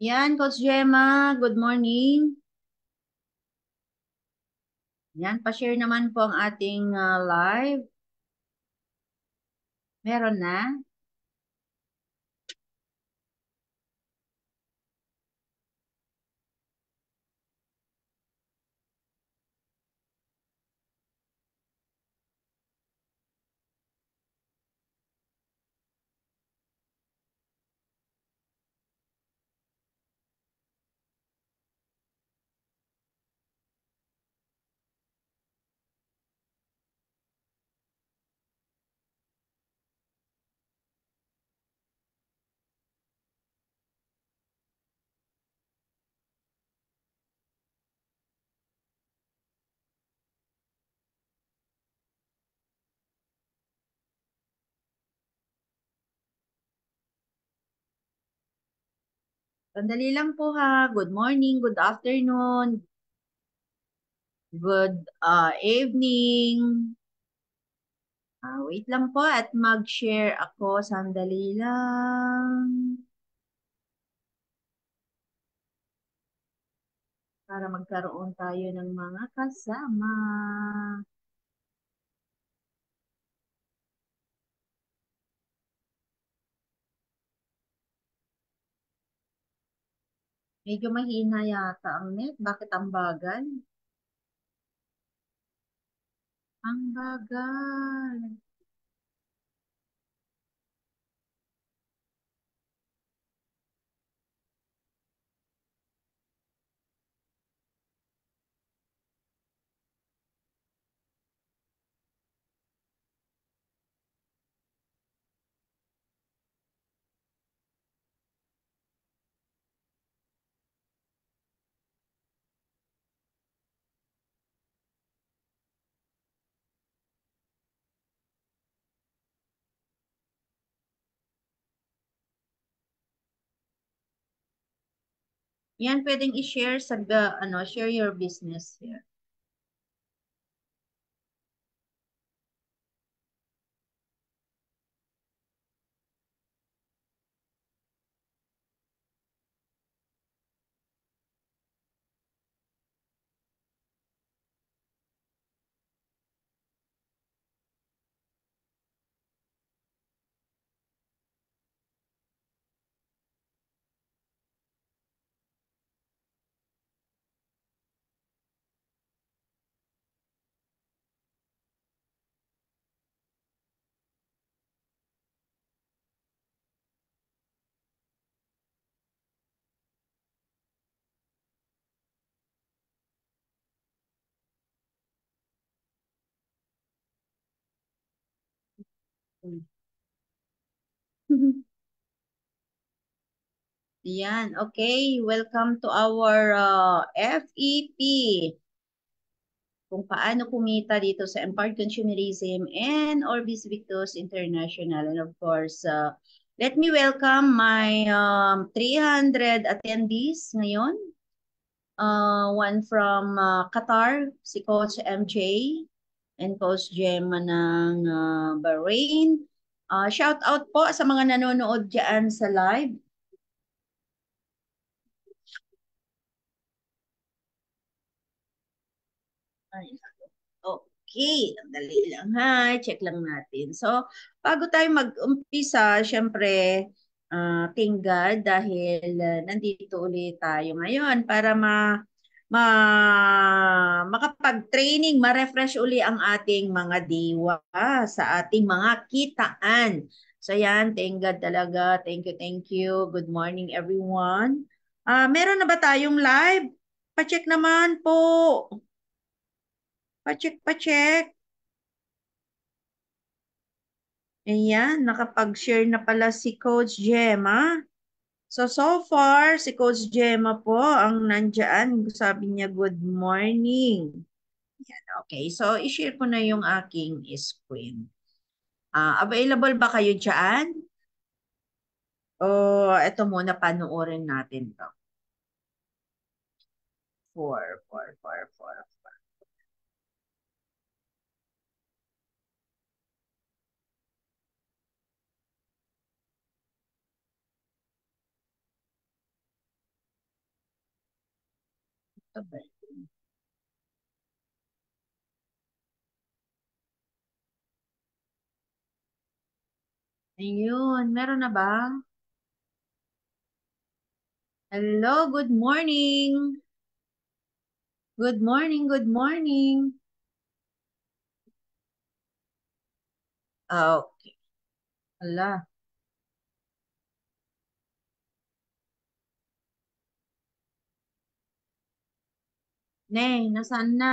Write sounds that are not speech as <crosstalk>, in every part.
Yan, Coach Gemma, good morning. Yan, pa-share naman po ang ating uh, live. Meron na? Sandali lang po ha. Good morning, good afternoon, good uh, evening. Uh, wait lang po at mag-share ako. Sandali lang. Para magkaroon tayo ng mga kasama. Medyo mahina yata ang net. Bakit ang bagal? Ang bagal. Yan, pwedeng i-share sa, ano, share your business here. <laughs> Yan, okay. Welcome to our uh, FEP. Kung paano kumita dito sa Empowered Consumerism and Orbis Victus International. And of course, uh, let me welcome my um, 300 attendees ngayon. Uh, one from uh, Qatar, si Coach MJ and Post Gemma ng uh, Bahrain. Uh, ah, shout out po sa mga nanonood diyan sa live. Okay, dali lang ha. Check lang natin. So, bago tayo mag-umpisa, syempre, uh, ah, thank God dahil uh, nandito ulit tayo ngayon para ma- ma makapag-training, ma-refresh uli ang ating mga diwa sa ating mga kitaan. So yan, thank God talaga. Thank you, thank you. Good morning everyone. Uh, meron na ba tayong live? Pa-check naman po. Pa-check, pa-check. Ayan, nakapag-share na pala si Coach Gemma. So, so far, si Coach Gemma po ang nandyan. Sabi niya, good morning. Yan, okay. So, ishare ko na yung aking screen. Uh, available ba kayo dyan? O, eto muna, panoorin natin to. 4, 4, 4, 4, Okay. Ayun, meron na ba? Hello, good morning. Good morning, good morning. Ah, okay. Allah. Nay, nasaan na?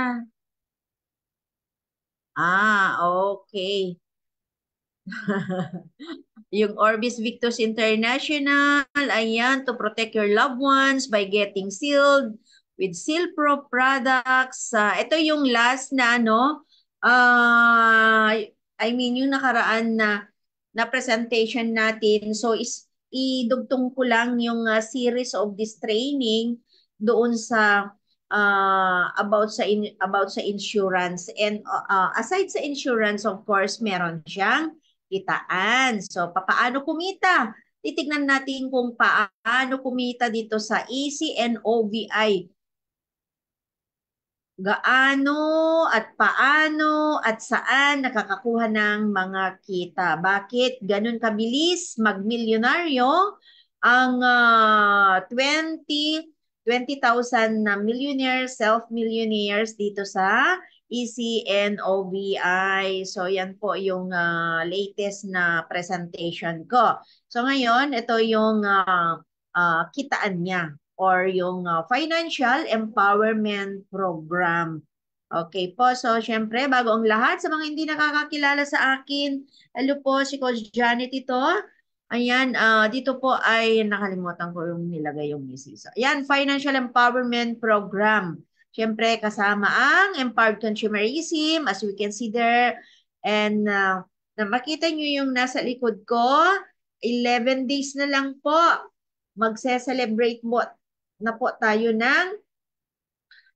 Ah, okay. <laughs> yung Orbis Victus International, ayan, to protect your loved ones by getting sealed with Seal Pro products. Uh, ito yung last na ano, uh, I mean yung nakaraan na na presentation natin. So is idugtong ko lang yung uh, series of this training doon sa uh, about sa in, about sa insurance and uh, uh, aside sa insurance of course meron siyang kitaan. So paano kumita? titingnan natin kung paano kumita dito sa EC Gaano at paano at saan nakakakuha ng mga kita? Bakit ganun kabilis magmilyonaryo ang uh, 20 20,000 na millionaires, self-millionaires dito sa ECNOBI. So yan po yung uh, latest na presentation ko. So ngayon, ito yung uh, uh, kitaan niya or yung uh, Financial Empowerment Program. Okay po, so syempre bago ang lahat sa mga hindi nakakakilala sa akin, hello po si Coach Janet ito. Ayan, uh, dito po ay nakalimutan ko yung nilagay yung misis. Ayan, Financial Empowerment Program. Siyempre, kasama ang Empowered Consumerism as we can see there. And uh, na makita nyo yung nasa likod ko, 11 days na lang po. Magse-celebrate mo na po tayo ng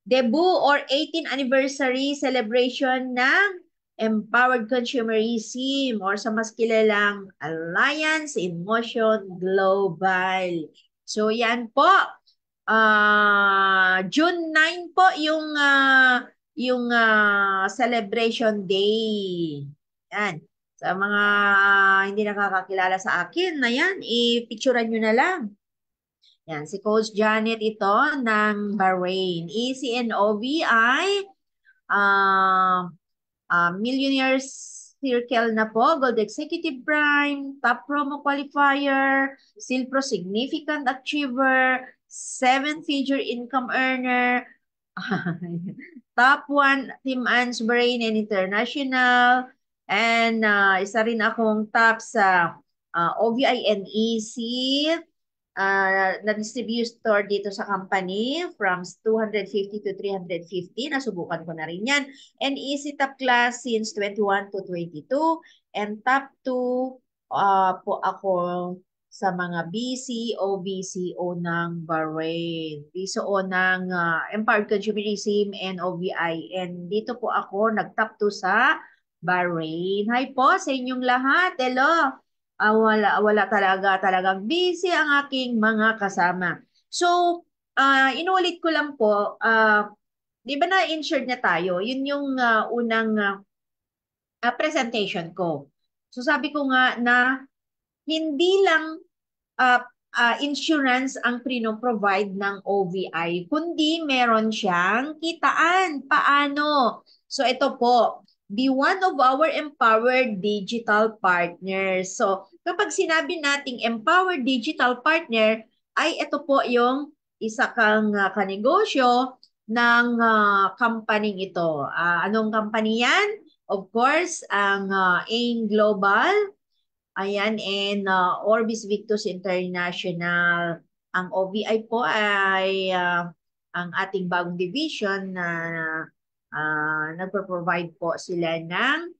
debut or 18th anniversary celebration ng Empowered Consumerism e or sa mas kilalang Alliance in Motion Global. So yan po. Uh, June 9 po yung uh, yung uh, celebration day. Yan. Sa mga hindi nakakakilala sa akin, na yan, i-picturean nyo na lang. Yan, si Coach Janet ito ng Bahrain. ECNOV ay uh, uh, ah, Millionaires Circle na po, Gold Executive Prime, Top Promo Qualifier, Silpro Significant Achiever, Seven-Figure Income Earner, <laughs> Top 1 Team Ans Brain and International, and uh, isa rin akong top sa uh, ah, OVINEC, uh, na-distributor dito sa company from 250 to 350. Nasubukan ko na rin yan. And easy top class since 21 to 22. And top 2 uh, ah, po ako sa mga BCO, o BCO ng Bahrain. BCO ng uh, ah, Empowered Consumerism and OVI. And dito po ako nag-top 2 sa Bahrain. Hi po sa inyong lahat. Hello! uh, wala, wala talaga talagang busy ang aking mga kasama. So, uh, inulit ko lang po, uh, di ba na-insured niya tayo? Yun yung uh, unang uh, presentation ko. So sabi ko nga na hindi lang uh, uh, insurance ang provide ng OVI, kundi meron siyang kitaan. Paano? So ito po, be one of our empowered digital partners. So, kapag sinabi nating empowered digital partner, ay ito po yung isa kang uh, kanegosyo ng uh, ito. Uh, anong company yan? Of course, ang uh, AIM Global, ayan, and uh, Orbis Victus International. Ang OVI po ay uh, ang ating bagong division na uh, uh, nagpo-provide po sila ng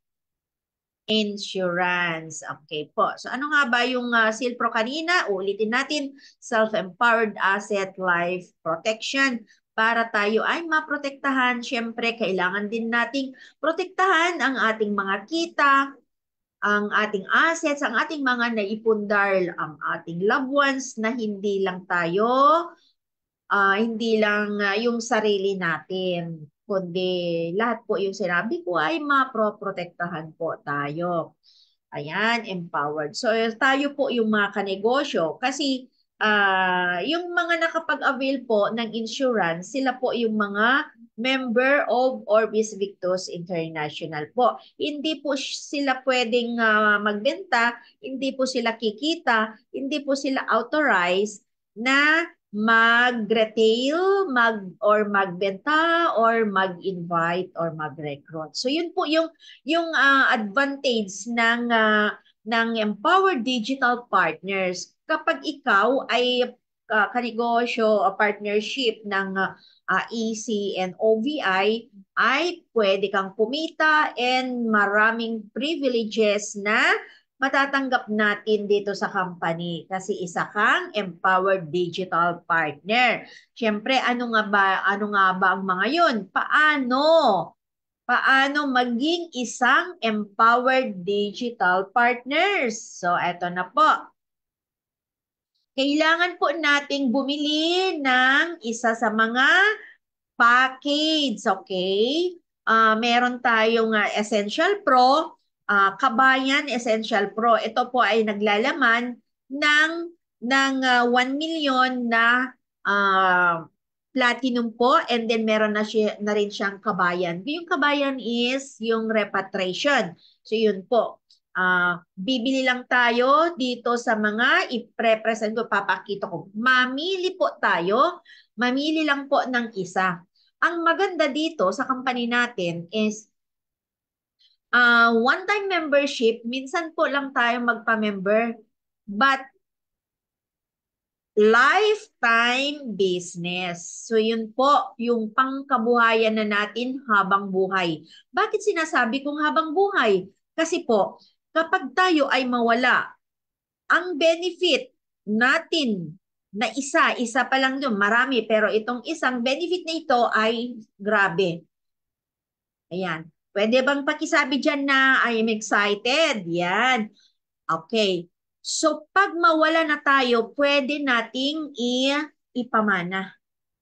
insurance. Okay po. So ano nga ba yung uh, ah, SILPRO kanina? Ulitin natin, Self-Empowered Asset Life Protection. Para tayo ay maprotektahan, syempre kailangan din nating protektahan ang ating mga kita, ang ating assets, ang ating mga naipundar, ang ating loved ones na hindi lang tayo, uh, hindi lang uh, yung sarili natin kundi lahat po yung sinabi ko ay maproprotektahan po tayo. Ayan, empowered. So tayo po yung mga kanegosyo kasi uh, yung mga nakapag-avail po ng insurance, sila po yung mga member of Orbis Victus International po. Hindi po sila pwedeng uh, magbenta, hindi po sila kikita, hindi po sila authorized na mag-retail, mag or magbenta or mag-invite or mag-recruit. So yun po yung yung uh, advantage ng uh, ng empowered digital partners kapag ikaw ay uh, kanegosyo o partnership ng uh, uh, EC and OVI ay pwede kang pumita and maraming privileges na matatanggap natin dito sa company kasi isa kang empowered digital partner. Siyempre, ano nga ba ano nga ba ang mga 'yon? Paano? Paano maging isang empowered digital partners? So, eto na po. Kailangan po nating bumili ng isa sa mga package, okay? Uh, meron tayong uh, Essential Pro, uh, Kabayan Essential Pro. Ito po ay naglalaman ng ng uh, ah, 1 million na uh, platinum po and then meron na, siya, na rin siyang kabayan. Yung kabayan is yung repatriation. So yun po. Uh, bibili lang tayo dito sa mga i-represent ko, papakita ko. Mamili po tayo. Mamili lang po ng isa. Ang maganda dito sa company natin is uh, one-time membership, minsan po lang tayo magpa-member. But lifetime business. So yun po, yung pangkabuhayan na natin habang buhay. Bakit sinasabi kong habang buhay? Kasi po, kapag tayo ay mawala, ang benefit natin na isa, isa pa lang yun, marami, pero itong isang benefit na ito ay grabe. Ayan. Pwede bang pakisabi dyan na I'm excited? Yan. Okay. So, pag mawala na tayo, pwede nating i ipamana.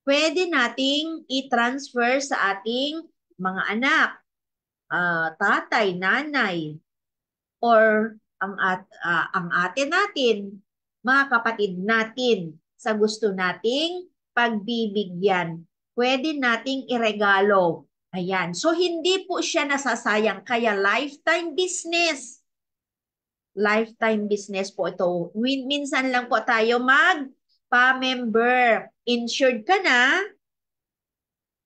Pwede nating i-transfer sa ating mga anak, uh, tatay, nanay, or ang, at, uh, ang ate natin, mga kapatid natin sa gusto nating pagbibigyan. Pwede nating iregalo Ayan. So, hindi po siya nasasayang. Kaya lifetime business. Lifetime business po ito. Min minsan lang po tayo mag-pa-member. Insured ka na,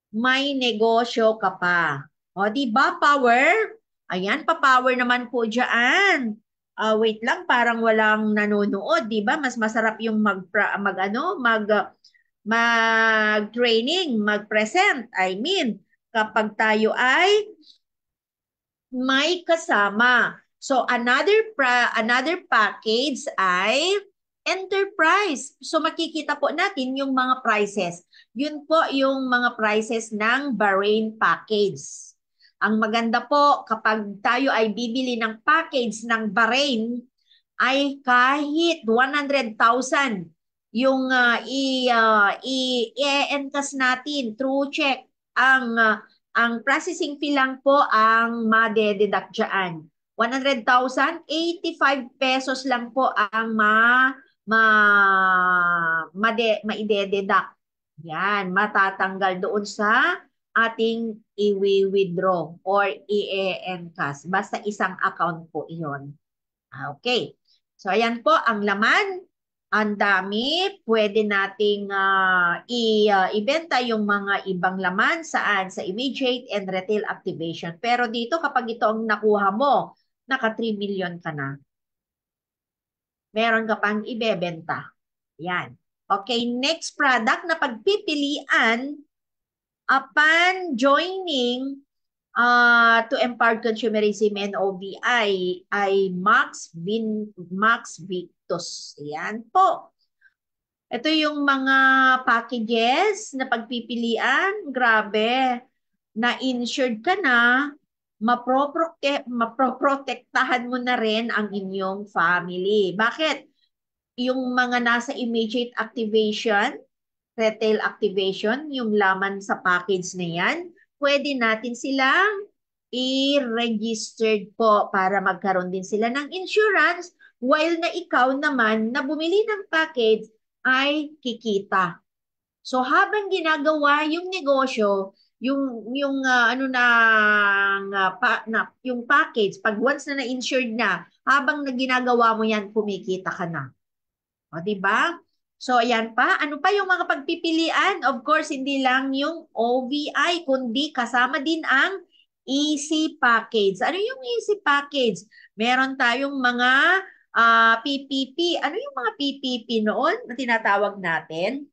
may negosyo ka pa. O, diba power? Ayan, pa-power naman po dyan. Uh, wait lang, parang walang nanonood, di ba? Mas masarap yung mag, mag, ano, mag, mag-training, mag-present. I mean, kapag tayo ay may kasama. So another pra, another package ay enterprise. So makikita po natin yung mga prices. Yun po yung mga prices ng Bahrain package. Ang maganda po kapag tayo ay bibili ng package ng Bahrain ay kahit 100,000 yung uh, ah, i-entas uh, i- i-, i e-, natin through check ang uh, ang processing fee lang po ang ma-deduct diyan. 100,085 pesos lang po ang ma ma made, ma-deduct. Yan, matatanggal doon sa ating i-withdraw or i-encash. Basta isang account po iyon. Ah, okay. So, ayan po ang laman ang dami, pwede nating uh, i, uh, yung mga ibang laman saan sa immediate and retail activation. Pero dito kapag ito ang nakuha mo, naka 3 million ka na. Meron ka pang ibebenta. Yan. Okay, next product na pagpipilian upon joining uh, to Empowered Consumerism and OBI ay Max, Vin, Max Victus. Yan po. Ito yung mga packages na pagpipilian. Grabe. Na-insured ka na, maproprotektahan maproprotektahan mo na rin ang inyong family. Bakit? Yung mga nasa immediate activation, retail activation, yung laman sa package na yan, pwede natin silang i-registered po para magkaroon din sila ng insurance while na ikaw naman na bumili ng package ay kikita. So habang ginagawa yung negosyo, yung yung uh, ano na, uh, pa, na yung package pag once na na-insured na habang na ginagawa mo yan kumikita ka na. O di ba? So ayan pa, ano pa yung mga pagpipilian? Of course, hindi lang yung OVI, kundi kasama din ang easy package. Ano yung easy package? Meron tayong mga uh, ah, PPP. Ano yung mga PPP noon na tinatawag natin?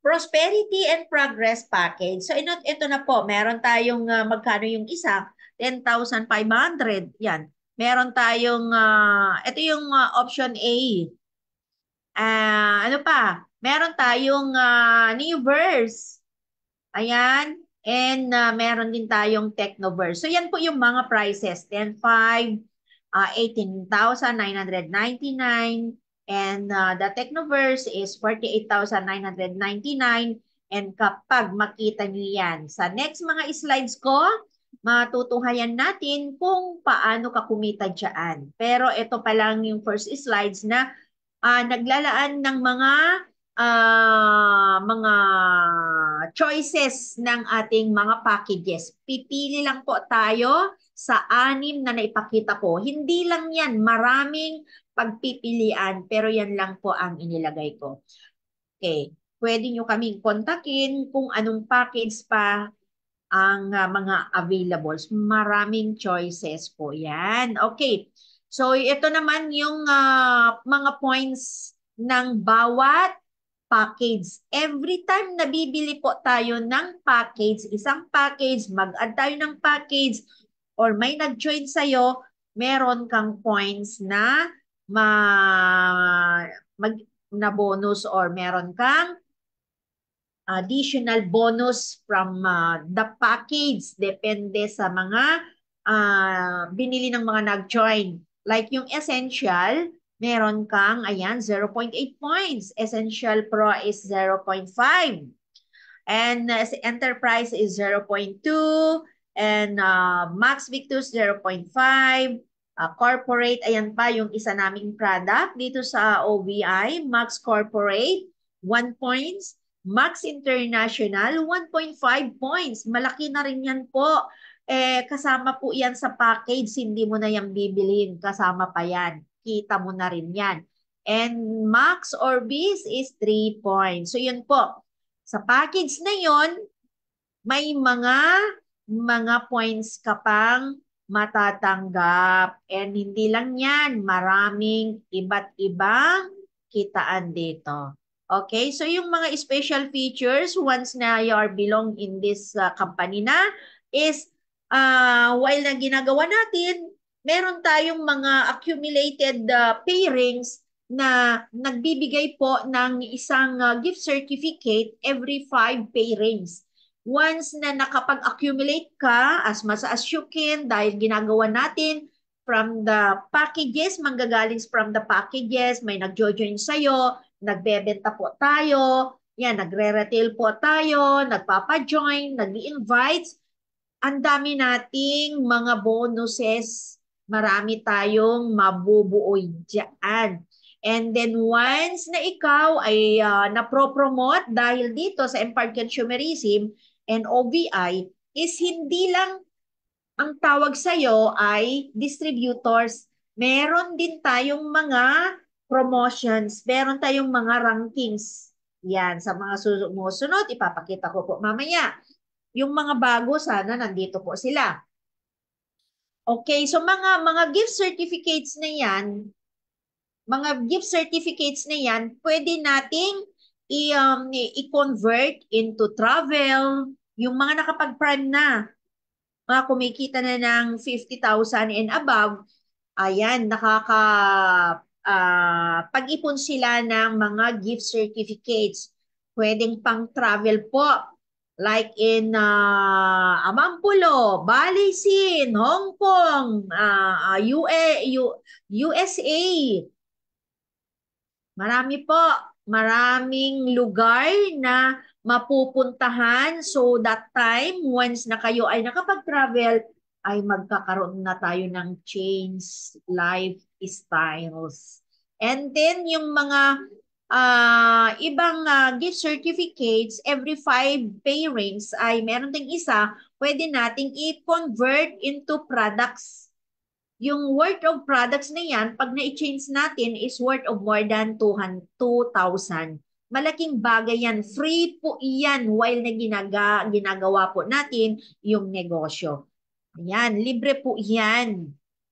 Prosperity and Progress Package. So ito, ito na po, meron tayong uh, magkano yung isa? 10,500. Yan. Meron tayong, uh, ah, ito yung uh, option A Ah, ano pa? Meron tayong uh, ah, new verse. Ayan. And uh, meron din tayong Technoverse. So yan po yung mga prices. 10.5, uh, 18,999. And uh, the Technoverse is 48,999. And kapag makita nyo yan sa next mga slides ko, matutuhayan natin kung paano ka kumita dyan. Pero ito pa lang yung first slides na uh, naglalaan ng mga uh, mga choices ng ating mga packages. Pipili lang po tayo sa anim na naipakita ko. Hindi lang yan, maraming pagpipilian, pero yan lang po ang inilagay ko. Okay, pwede nyo kaming kontakin kung anong package pa ang uh, mga availables. Maraming choices po yan. Okay, So ito naman yung uh, mga points ng bawat package. Every time nabibili po tayo ng package, isang package, mag-add tayo ng package, or may nag-join sa'yo, meron kang points na ma mag na bonus or meron kang additional bonus from uh, the package depende sa mga uh, binili ng mga nag-join. Like yung essential, meron kang, ayan, 0.8 points. Essential Pro is 0.5. And uh, Enterprise is 0.2. And uh, Max Victus 0.5. Uh, corporate, ayan pa yung isa naming product dito sa OVI. Max Corporate, 1 points. Max International, 1.5 points. Malaki na rin yan po eh, kasama po yan sa package, hindi mo na 'yang bibilihin, kasama pa yan. Kita mo na rin yan. And max or bis is 3 points. So yun po. Sa package na yon may mga mga points ka pang matatanggap. And hindi lang yan, maraming iba't ibang kitaan dito. Okay, so yung mga special features once na you are belong in this uh, company na is uh, while na ginagawa natin, meron tayong mga accumulated uh, pairings na nagbibigay po ng isang uh, gift certificate every five pairings. Once na nakapag-accumulate ka as much as you can dahil ginagawa natin from the packages, manggagaling from the packages, may nagjo-join sa'yo, nagbebenta po tayo, yan, nagre-retail po tayo, nagpapa-join, nag-invites, ang dami nating mga bonuses. Marami tayong mabubuo dyan. And then once na ikaw ay uh, napro-promote dahil dito sa Empire Consumerism and OBI, is hindi lang ang tawag sa'yo ay distributors. Meron din tayong mga promotions, meron tayong mga rankings. Yan, sa mga susunod, ipapakita ko po mamaya. Yung mga bago, sana nandito po sila. Okay, so mga mga gift certificates na 'yan, mga gift certificates na 'yan, pwede nating um, i-convert um, into travel, yung mga nakapag-prime na, mga kumikita na ng 50,000 and above, ayan, nakaka uh, pag-ipon sila ng mga gift certificates. Pwedeng pang-travel po like in uh, Amampulo, Balisin, Hong Kong, uh, ah, UA, ah, U, USA. Marami po, maraming lugar na mapupuntahan so that time once na kayo ay nakapag-travel ay magkakaroon na tayo ng change life styles. And then yung mga uh, ibang uh, gift certificates, every five pairings ay meron ding isa, pwede nating i-convert into products. Yung worth of products na yan, pag na-change natin, is worth of more than 2,000. Malaking bagay yan. Free po yan while na ginaga, ginagawa po natin yung negosyo. Ayan, libre po yan.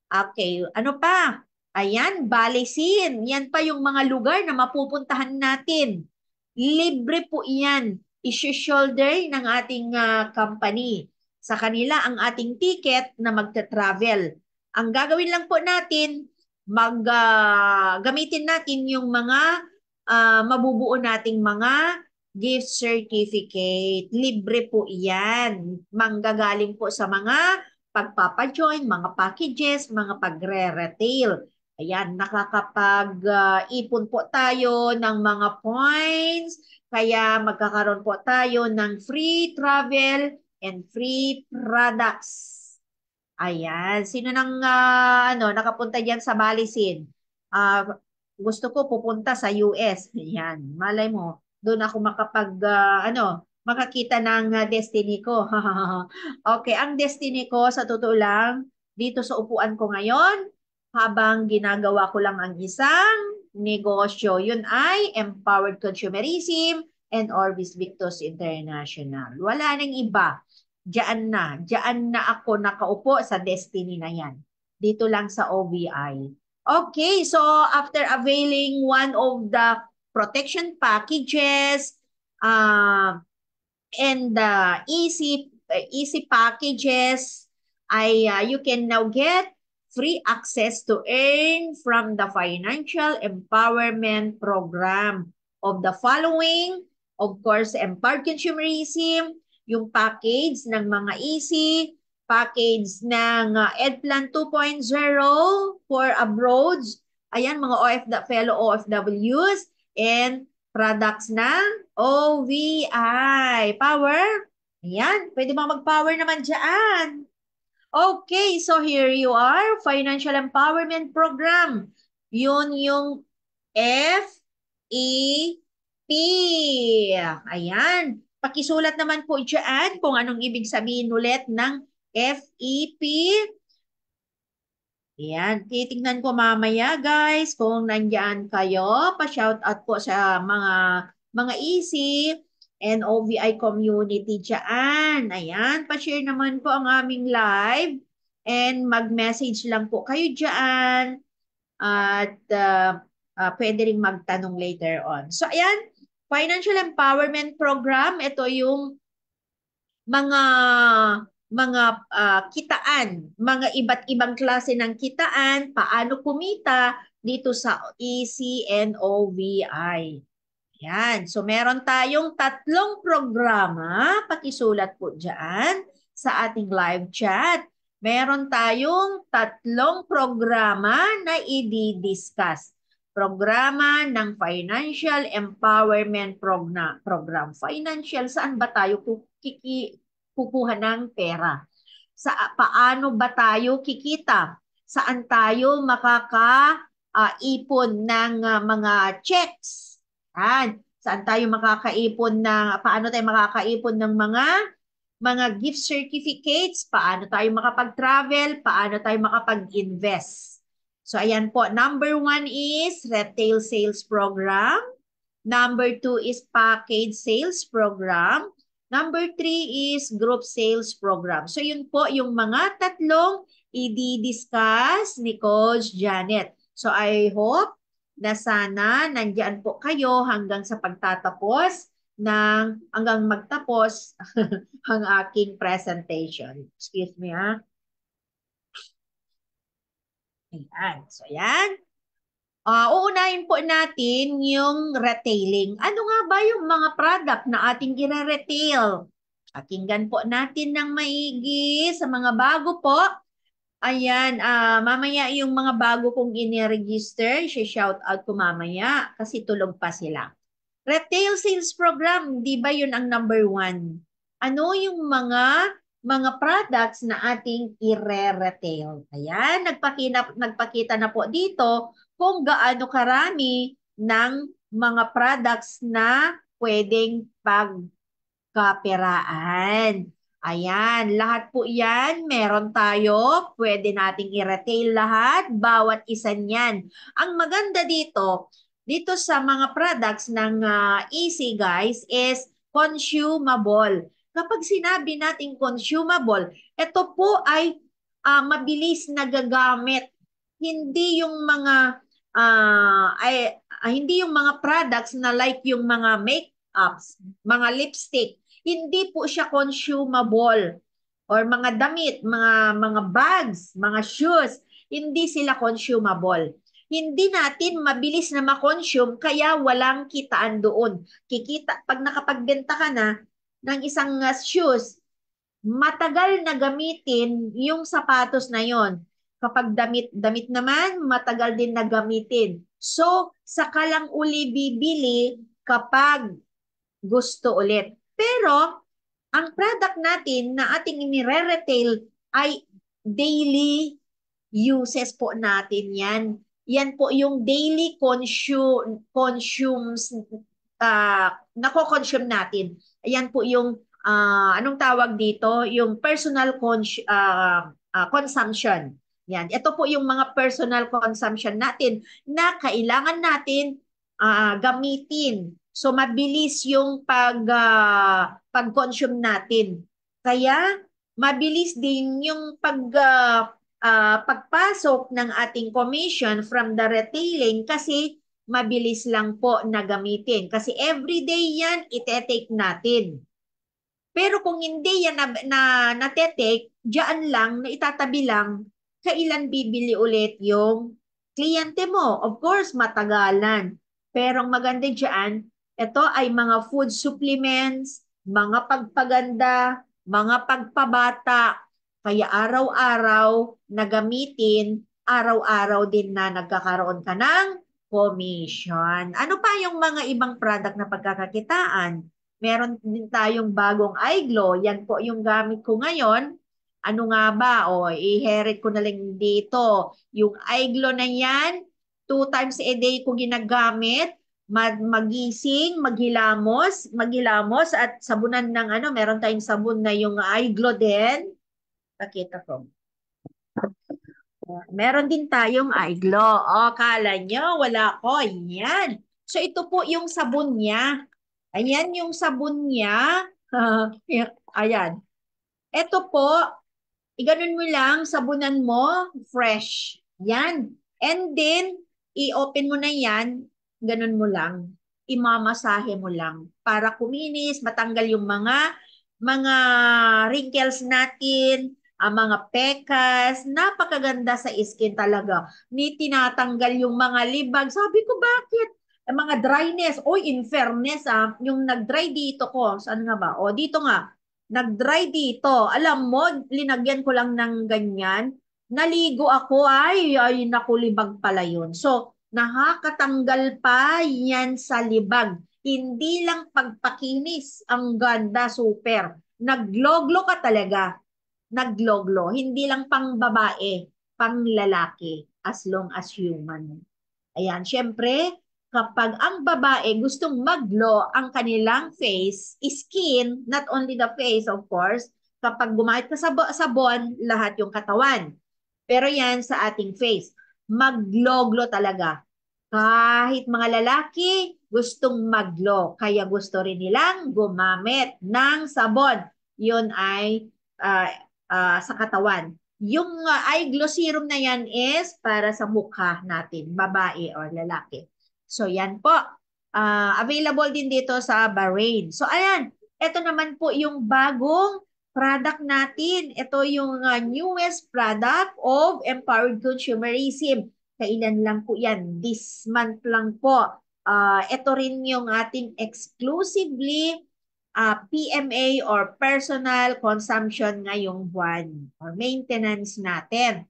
Okay, ano pa? Ayan, Balesin. Yan pa yung mga lugar na mapupuntahan natin. Libre po iyan. Isi-shoulder ng ating uh, company. Sa kanila ang ating ticket na magta-travel. Ang gagawin lang po natin, mag, uh, gamitin natin yung mga uh, mabubuo nating mga gift certificate. Libre po iyan. Manggagaling po sa mga pagpapajoin, mga packages, mga pagre-retail. Ayan, nakakapag-ipon po tayo ng mga points. Kaya magkakaroon po tayo ng free travel and free products. Ayan, sino nang uh, ano, nakapunta diyan sa Balisin? Uh, ah, gusto ko pupunta sa US. Ayan, malay mo, doon ako makapag uh, ano, makakita ng uh, destiny ko. <laughs> okay, ang destiny ko sa totoo lang dito sa upuan ko ngayon habang ginagawa ko lang ang isang negosyo. Yun ay Empowered Consumerism and Orbis Victus International. Wala nang iba. Diyan na. Diyan na ako nakaupo sa destiny na yan. Dito lang sa OBI. Okay, so after availing one of the protection packages uh, and the uh, easy, uh, easy packages, I, uh, you can now get free access to earn from the Financial Empowerment Program of the following, of course, empowered consumerism, yung package ng mga easy, package ng uh, EdPlan 2.0 for abroad, ayan, mga OF, fellow OFWs, and products ng OVI. Power? Ayan, pwede ba mag-power naman dyan? Okay, so here you are, Financial Empowerment Program. Yun yung F-E-P. Ayan. Pakisulat naman po dyan kung anong ibig sabihin ulit ng F-E-P. Ayan, titignan ko mamaya guys kung nandyan kayo. Pa-shout out po sa mga mga easy and NOVI community dyan. Ayan, pa-share naman po ang aming live and mag-message lang po kayo dyan at uh, uh, pwede rin magtanong later on. So ayan, Financial Empowerment Program, ito yung mga mga uh, kitaan, mga iba't ibang klase ng kitaan, paano kumita dito sa ECNOVI. Yan. So meron tayong tatlong programa, pakisulat po dyan sa ating live chat. Meron tayong tatlong programa na i-discuss. Programa ng Financial Empowerment Program. program. Financial, saan ba tayo kiki, kukuha ng pera? Sa paano ba tayo kikita? Saan tayo makaka uh, ipon ng uh, mga checks? Yan. Saan tayo makakaipon ng, paano tayo makakaipon ng mga mga gift certificates, paano tayo makapag-travel, paano tayo makapag-invest. So ayan po, number one is retail sales program. Number two is package sales program. Number three is group sales program. So yun po yung mga tatlong i-discuss ni Coach Janet. So I hope na sana nandiyan po kayo hanggang sa pagtatapos ng hanggang magtapos <laughs> ang aking presentation. Excuse me ha. Ayan. So ayan. Uh, uunahin po natin yung retailing. Ano nga ba yung mga product na ating gire-retail? Pakinggan po natin ng maigi sa mga bago po Ayan, uh, mamaya yung mga bago kong iniregister, shout out ko mamaya kasi tulog pa sila. Retail sales program, di ba yun ang number one? Ano yung mga mga products na ating i-retail? Ayan, nagpakita, nagpakita na po dito kung gaano karami ng mga products na pwedeng pagkaperaan. Ayan, lahat po yan, meron tayo. Pwede nating i-retail lahat, bawat isa niyan. Ang maganda dito, dito sa mga products ng uh, Easy guys is consumable. Kapag sinabi natin consumable, ito po ay uh, mabilis nagagamit. Hindi yung mga uh, ay, uh, hindi yung mga products na like yung mga makeups, mga lipstick hindi po siya consumable or mga damit, mga mga bags, mga shoes, hindi sila consumable. Hindi natin mabilis na ma-consume kaya walang kitaan doon. Kikita pag nakapagbenta ka na ng isang uh, shoes, matagal na gamitin yung sapatos na yon. Kapag damit, damit naman, matagal din na gamitin. So, saka lang uli bibili kapag gusto ulit. Pero, ang product natin na ating inire-retail ay daily uses po natin yan. Yan po yung daily consume, consumes, uh, nako-consume natin. Ayan po yung, uh, anong tawag dito? Yung personal cons- uh, uh, consumption. Yan. Ito po yung mga personal consumption natin na kailangan natin uh, gamitin So mabilis yung pag uh, pag-consume natin. Kaya mabilis din yung pag uh, uh, pagpasok ng ating commission from the retailing kasi mabilis lang po na gamitin. Kasi everyday yan, i-take natin. Pero kung hindi yan na, na na-take, diyan lang, na itatabi lang, kailan bibili ulit yung kliyente mo. Of course, matagalan. Pero ang maganda dyan, ito ay mga food supplements, mga pagpaganda, mga pagpabata, kaya araw-araw na gamitin, araw-araw din na nagkakaroon ka ng commission. Ano pa yung mga ibang product na pagkakakitaan? Meron din tayong bagong glow. Yan po yung gamit ko ngayon. Ano nga ba? O, i-herit ko na lang dito. Yung glow na yan, two times a day ko ginagamit mag magising, maghilamos, maghilamos at sabunan ng ano, meron tayong sabon na yung igloden. Pakita ko. Ah, meron din tayong iglo. O, oh, kala nyo, wala ko. Yan. So, ito po yung sabon niya. Ayan yung sabon niya. <laughs> Ayan. Ito po, iganon mo lang, sabunan mo, fresh. Yan. And then, i-open mo na yan, ganun mo lang, imamasahe mo lang para kuminis, matanggal yung mga mga wrinkles natin, ang mga pekas, napakaganda sa skin talaga. Ni tinatanggal yung mga libag. Sabi ko, bakit? Ang mga dryness, o in ah, yung nag-dry dito ko, saan nga ba? O dito nga, nag-dry dito. Alam mo, linagyan ko lang ng ganyan. Naligo ako, ay, ay, nakulibag pala yun. So, Nakakatanggal pa yan sa libag. Hindi lang pagpakinis ang ganda super. Nagloglo ka talaga. Nagloglo. Hindi lang pang babae, pang lalaki as long as human. Ayan, syempre, kapag ang babae gustong maglo ang kanilang face, skin, not only the face of course, kapag gumamit ka sa sabon, lahat yung katawan. Pero yan sa ating face magloglo talaga. Kahit mga lalaki, gustong maglo. Kaya gusto rin nilang gumamit ng sabon. Yun ay uh, uh, sa katawan. Yung uh, ah, eye gloss serum na yan is para sa mukha natin, babae or lalaki. So yan po. Uh, available din dito sa Bahrain. So ayan, eto naman po yung bagong product natin. Ito yung uh, newest product of Empowered Consumerism. Kailan lang po yan? This month lang po. Uh, ito rin yung ating exclusively uh, PMA or personal consumption ngayong buwan or maintenance natin.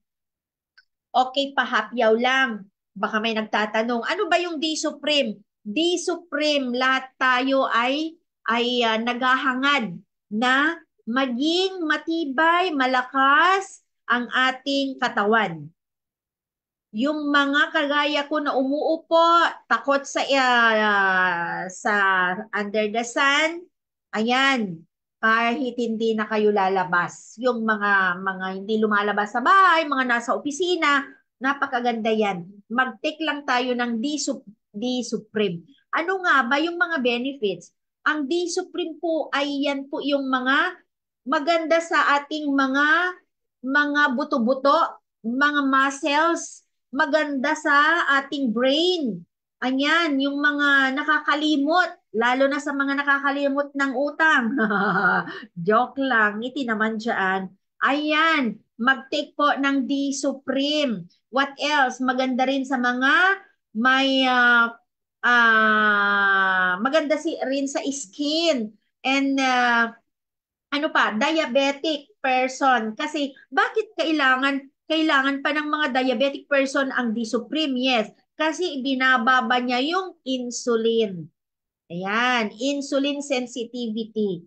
Okay, pahapyaw lang. Baka may nagtatanong, ano ba yung D-Supreme? D-Supreme, lahat tayo ay, ay uh, naghahangad na maging matibay, malakas ang ating katawan. Yung mga kagaya ko na umuupo, takot sa uh, sa under the sun, ayan, kahit hindi na kayo lalabas. Yung mga mga hindi lumalabas sa bahay, mga nasa opisina, napakaganda yan. Mag-take lang tayo ng D-Supreme. Ano nga ba yung mga benefits? Ang D-Supreme po ay yan po yung mga maganda sa ating mga mga buto-buto, mga muscles, maganda sa ating brain. Anyan, yung mga nakakalimot, lalo na sa mga nakakalimot ng utang. <laughs> Joke lang, ngiti naman dyan. Ayan, mag-take po ng D Supreme. What else? Maganda rin sa mga may uh, uh, maganda si, rin sa skin and uh, ano pa, diabetic person. Kasi bakit kailangan kailangan pa ng mga diabetic person ang D-Supreme? Yes, kasi binababa niya yung insulin. Ayan, insulin sensitivity.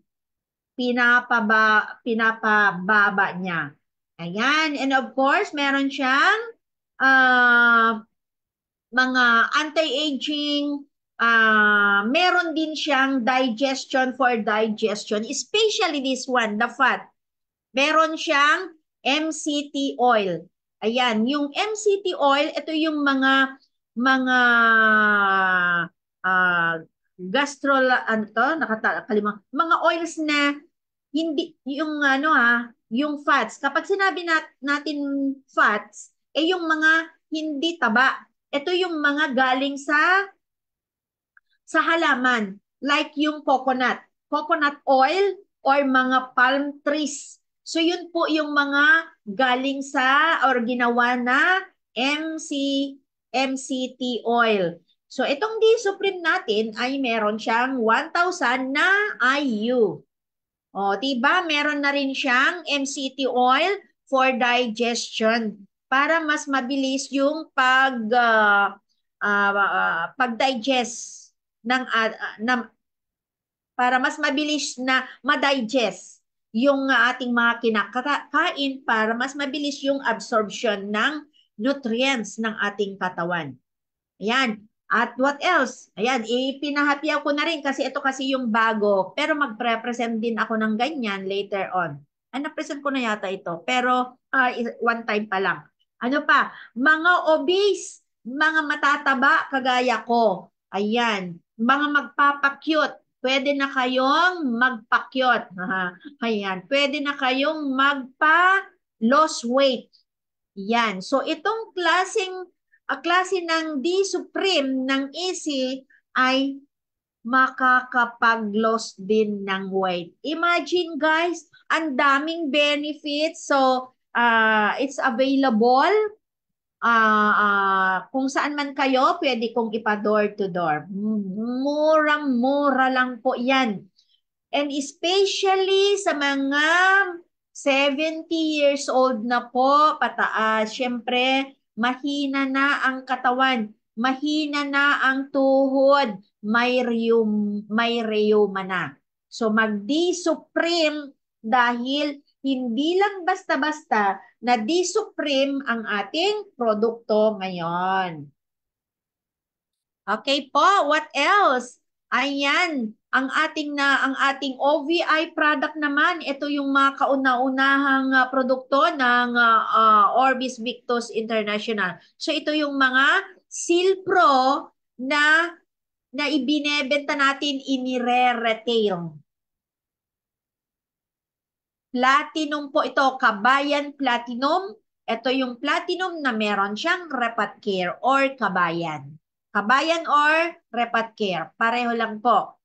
Pinapaba, pinapababa niya. Ayan, and of course, meron siyang uh, mga anti-aging uh, meron din siyang digestion for digestion, especially this one, the fat. Meron siyang MCT oil. Ayan, yung MCT oil, ito yung mga mga uh, gastro ano to, nakakalimang mga oils na hindi yung ano ha, ah, yung fats. Kapag sinabi nat, natin fats, eh yung mga hindi taba. Ito yung mga galing sa sa halaman like yung coconut, coconut oil or mga palm trees. So yun po yung mga galing sa or ginawa na MC MCT oil. So itong D Supreme natin ay meron siyang 1,000 na IU. O, diba? Meron na rin siyang MCT oil for digestion para mas mabilis yung pag uh, uh, uh, pag-digest ng, uh, ng para mas mabilis na ma-digest yung ah, ating mga kinakain para mas mabilis yung absorption ng nutrients ng ating katawan. Ayan. At what else? Ayan, ipinahapiyaw ko na rin kasi ito kasi yung bago. Pero magpre-present din ako ng ganyan later on. Ay, ah, na-present ko na yata ito. Pero uh, one time pa lang. Ano pa? Mga obese, mga matataba kagaya ko. Ayan mga magpapakyot, pwede na kayong magpakyot. Ayan, pwede na kayong magpa-loss weight. Yan. So itong klaseng a klase ng D supreme ng easy ay makakapag-loss din ng weight. Imagine guys, ang daming benefits. So uh, it's available uh, uh, kung saan man kayo, pwede kong ipa door to door. Murang-mura lang po yan. And especially sa mga 70 years old na po, pataas. Ah, syempre, mahina na ang katawan, mahina na ang tuhod, may, rheum, may rheuma na. So mag-D-supreme dahil hindi lang basta-basta na di supreme ang ating produkto ngayon. Okay po, what else? Ayan, ang ating na ang ating OVI product naman, ito yung mga kauna-unahang uh, produkto ng uh, uh, Orbis Victus International. So ito yung mga Silpro na na ibinebenta natin in retail Platinum po ito, Kabayan Platinum. Ito yung platinum na meron siyang repat care or kabayan. Kabayan or repat care. Pareho lang po.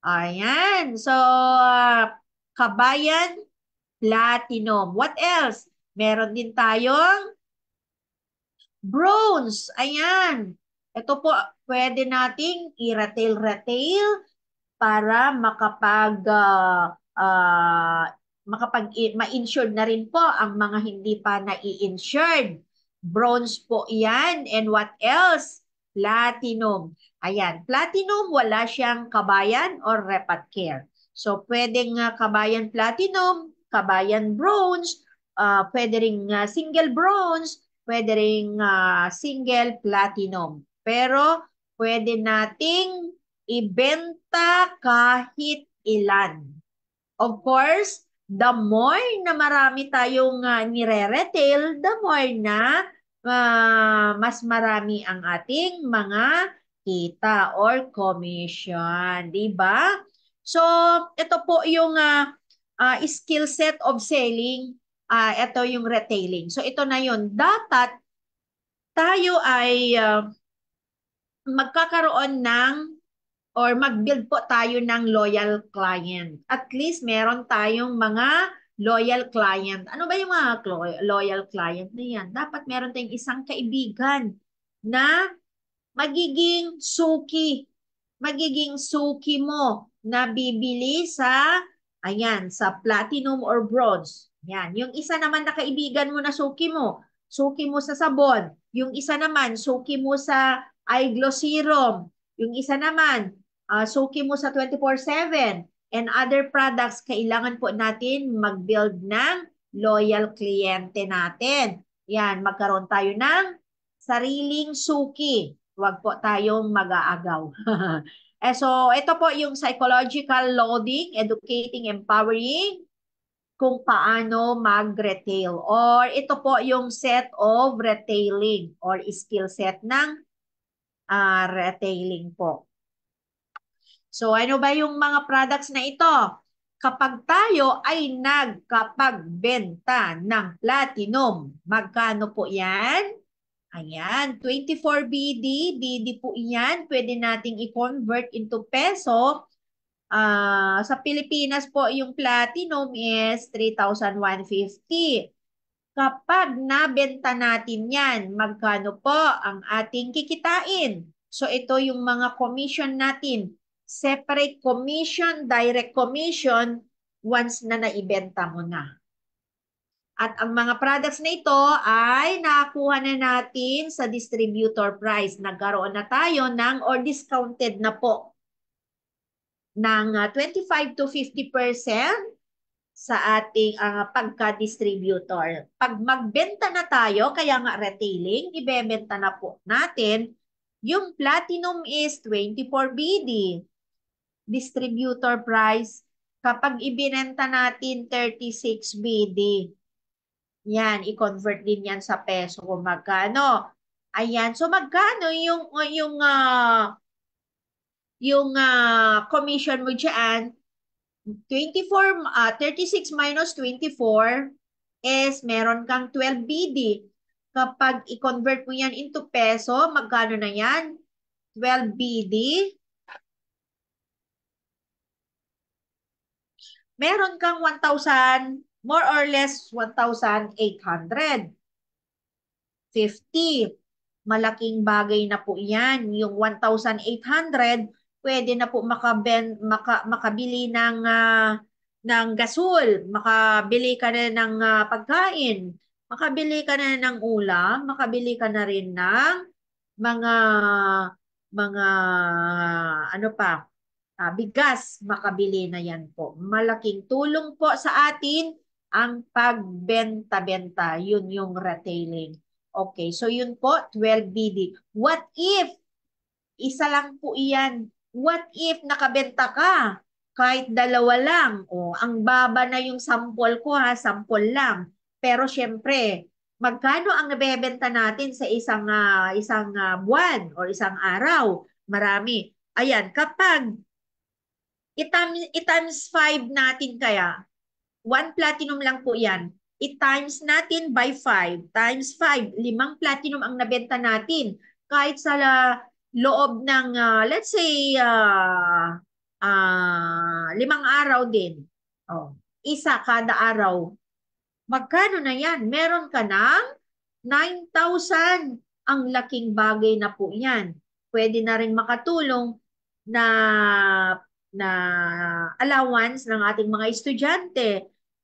Ayan. So, uh, kabayan platinum. What else? Meron din tayong bronze. Ayan. Ito po, pwede nating i-retail-retail para makapag uh, uh, makapag ma-insured na rin po ang mga hindi pa na-insured. Bronze po 'yan and what else? Platinum. Ayan, platinum wala siyang kabayan or repat care. So pwedeng uh, kabayan platinum, kabayan bronze, uh, ah, pwedeng uh, ah, single bronze, pwedeng uh, single platinum. Pero pwede nating ibenta kahit ilan. Of course, the more na marami tayong uh, nire-retail, the more na uh, mas marami ang ating mga kita or commission, 'di ba? So, ito po yung uh, uh, skill set of selling, uh, ito yung retailing. So, ito na yun. Dapat tayo ay uh, magkakaroon ng or mag-build po tayo ng loyal client. At least meron tayong mga loyal client. Ano ba yung mga loyal client na yan? Dapat meron tayong isang kaibigan na magiging suki. Magiging suki mo na bibili sa, ayan, sa platinum or bronze. Yan. Yung isa naman na kaibigan mo na suki mo, suki mo sa sabon. Yung isa naman, suki mo sa eye gloss serum. Yung isa naman, uh, suki mo sa 24-7 and other products, kailangan po natin mag-build ng loyal kliyente natin. Yan, magkaroon tayo ng sariling suki. Huwag po tayong mag-aagaw. <laughs> eh, so, ito po yung psychological loading, educating, empowering, kung paano mag-retail. Or ito po yung set of retailing or skill set ng uh, retailing po. So ano ba yung mga products na ito? Kapag tayo ay nagkapagbenta ng platinum, magkano po yan? Ayan, 24 BD, BD po yan. Pwede nating i-convert into peso. Uh, sa Pilipinas po, yung platinum is 3,150. Kapag nabenta natin yan, magkano po ang ating kikitain? So ito yung mga commission natin separate commission, direct commission, once na naibenta mo na. At ang mga products na ito ay nakuha na natin sa distributor price. Nagkaroon na tayo ng or discounted na po ng 25 ah, to 50% sa ating uh, pagka-distributor. Pag magbenta na tayo, kaya nga retailing, ibebenta na po natin, yung platinum is 24 BD, distributor price kapag ibinenta natin 36 BD. Yan, i-convert din yan sa peso kung magkano. Ayan, so magkano yung yung uh, yung uh, commission mo diyan? 24 uh, 36 minus 24 is meron kang 12 BD. Kapag i-convert mo yan into peso, magkano na yan? 12 BD meron kang 1,000, more or less 1,850. Malaking bagay na po yan. Yung 1,800, pwede na po makaben, maka, makabili ng, uh, ng gasol, makabili ka na ng uh, pagkain, makabili ka na ng ulam, makabili ka na rin ng mga mga ano pa uh, bigas makabili na yan po. Malaking tulong po sa atin ang pagbenta-benta. Yun yung retailing. Okay, so yun po, 12BD. What if? Isa lang po iyan. What if nakabenta ka? Kahit dalawa lang. O, ang baba na yung sample ko ha, sample lang. Pero syempre, magkano ang nabebenta natin sa isang uh, isang uh, buwan or isang araw? Marami. Ayan, kapag I-times, i-times 5 natin kaya. 1 platinum lang po yan. I-times natin by 5. Times 5. Limang platinum ang nabenta natin. Kahit sa loob ng, uh, let's say, uh, uh, limang araw din. Oh, isa kada araw. Magkano na yan? Meron ka nang 9,000. Ang laking bagay na po yan. Pwede na rin makatulong na na allowance ng ating mga estudyante.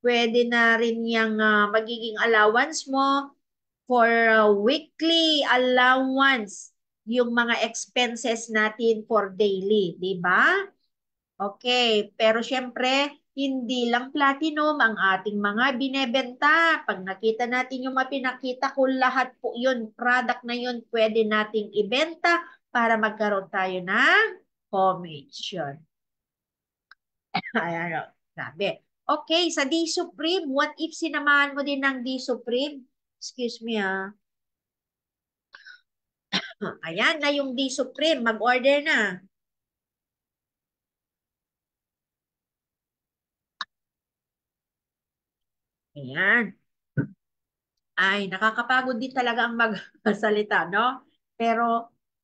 Pwede na rin yung uh, ah, magiging allowance mo for uh, weekly allowance yung mga expenses natin for daily, di ba? Okay, pero syempre, hindi lang platinum ang ating mga binebenta. Pag nakita natin yung mapinakita ko, lahat po yun, product na yun, pwede nating ibenta para magkaroon tayo ng commission. <laughs> Ayan, oh. grabe. Okay, sa D supreme, what if sinamahan mo din ng D supreme? Excuse me ah. <coughs> Ayan na yung D supreme, mag-order na. Ayan. Ay, nakakapagod din talaga ang magsalita, no? Pero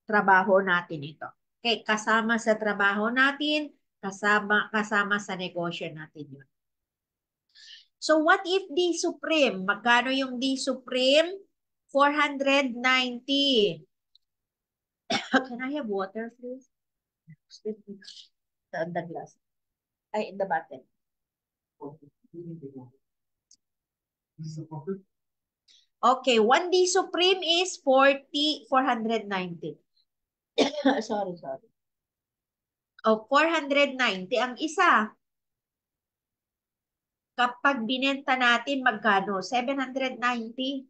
trabaho natin ito. Okay, kasama sa trabaho natin, Kasama, kasama sa negosyo natin yun. So what if D supreme? Magkano yung D supreme? 490. Can I have water, please? Excuse me. In the glass. Ay, in the bottle. Okay, 1D supreme is 40, 490. <coughs> sorry, sorry. O, 490 ang isa. Kapag binenta natin, magkano? 790.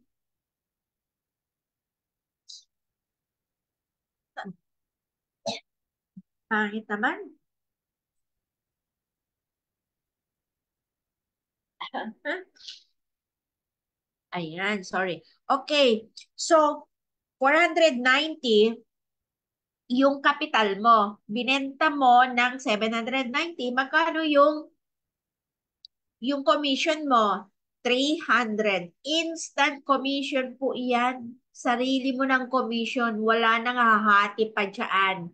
Pangit naman. Ayan, sorry. Okay, so 490 yung capital mo. Binenta mo ng 790, magkano yung yung commission mo? 300. Instant commission po iyan. Sarili mo ng commission. Wala nang hahati pa dyan.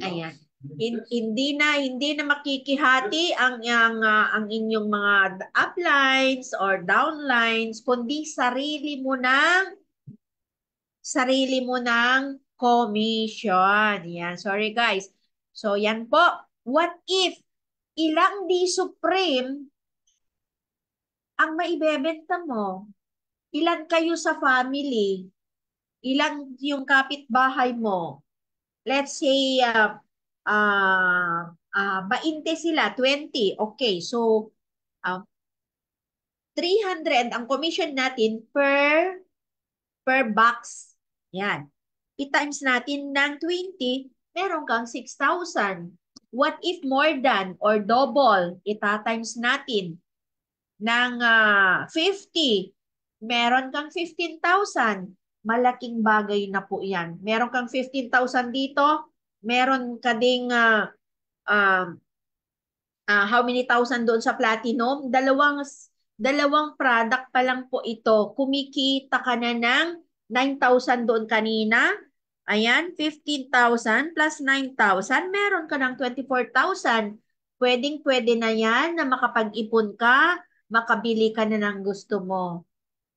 Ayan. hindi na hindi na makikihati ang ang uh, ang inyong mga uplines or downlines kundi sarili mo ng sarili mo ng commission. Yan, sorry guys. So yan po, what if ilang di supreme ang maibebenta mo? Ilan kayo sa family? Ilang yung kapitbahay mo? Let's say, uh, uh, uh, mainte sila, 20. Okay, so uh, um, 300 ang commission natin per per box. Yan i-times natin ng 20, meron kang 6,000. What if more than or double, ita-times natin ng uh, ah, 50, meron kang 15,000. Malaking bagay na po yan. Meron kang 15,000 dito, meron ka ding uh, uh, uh, how many thousand doon sa platinum. Dalawang, dalawang product pa lang po ito. Kumikita ka na ng 9,000 doon kanina, Ayan, 15,000 plus 9,000, meron ka ng 24,000. Pwedeng-pwede na yan na makapag-ipon ka, makabili ka na ng gusto mo.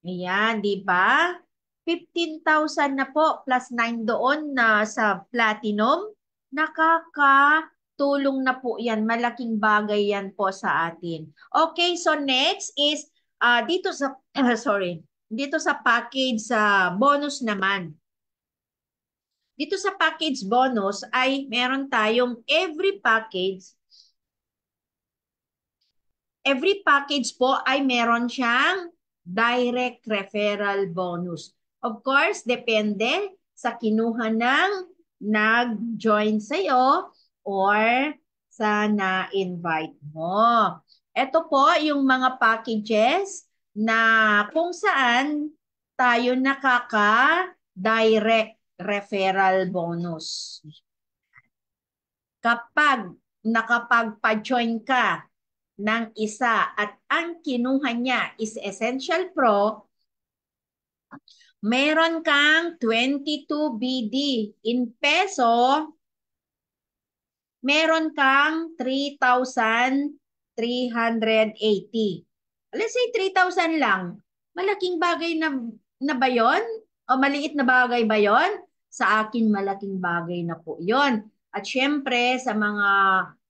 Ayan, di ba? 15,000 na po plus 9 doon na sa platinum. Nakakatulong na po yan. Malaking bagay yan po sa atin. Okay, so next is uh, dito sa, <clears throat> sorry, dito sa package sa uh, bonus naman dito sa package bonus ay meron tayong every package every package po ay meron siyang direct referral bonus. Of course, depende sa kinuha ng nag-join sa'yo or sa na-invite mo. Ito po yung mga packages na kung saan tayo nakaka-direct referral bonus. Kapag nakapagpa-join ka ng isa at ang kinuha niya is Essential Pro, meron kang 22 BD in peso, meron kang 3,380. Let's say 3,000 lang. Malaking bagay na, na ba yun? O maliit na bagay ba yon? sa akin malaking bagay na po yon. At syempre sa mga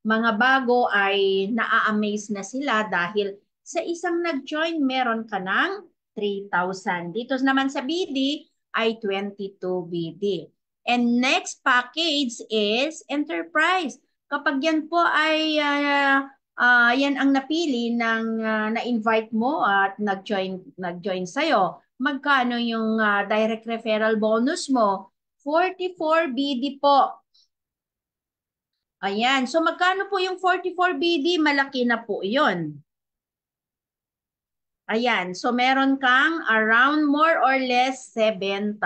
mga bago ay naa-amaze na sila dahil sa isang nag-join meron ka ng 3,000. Dito naman sa BD ay 22 BD. And next package is enterprise. Kapag yan po ay uh, uh, yan ang napili ng uh, na-invite mo at nag-join nag-join sa iyo, magkano yung uh, direct referral bonus mo? 44 BD po. Ayan. So magkano po yung 44 BD? Malaki na po yon. Ayan. So meron kang around more or less 7,000.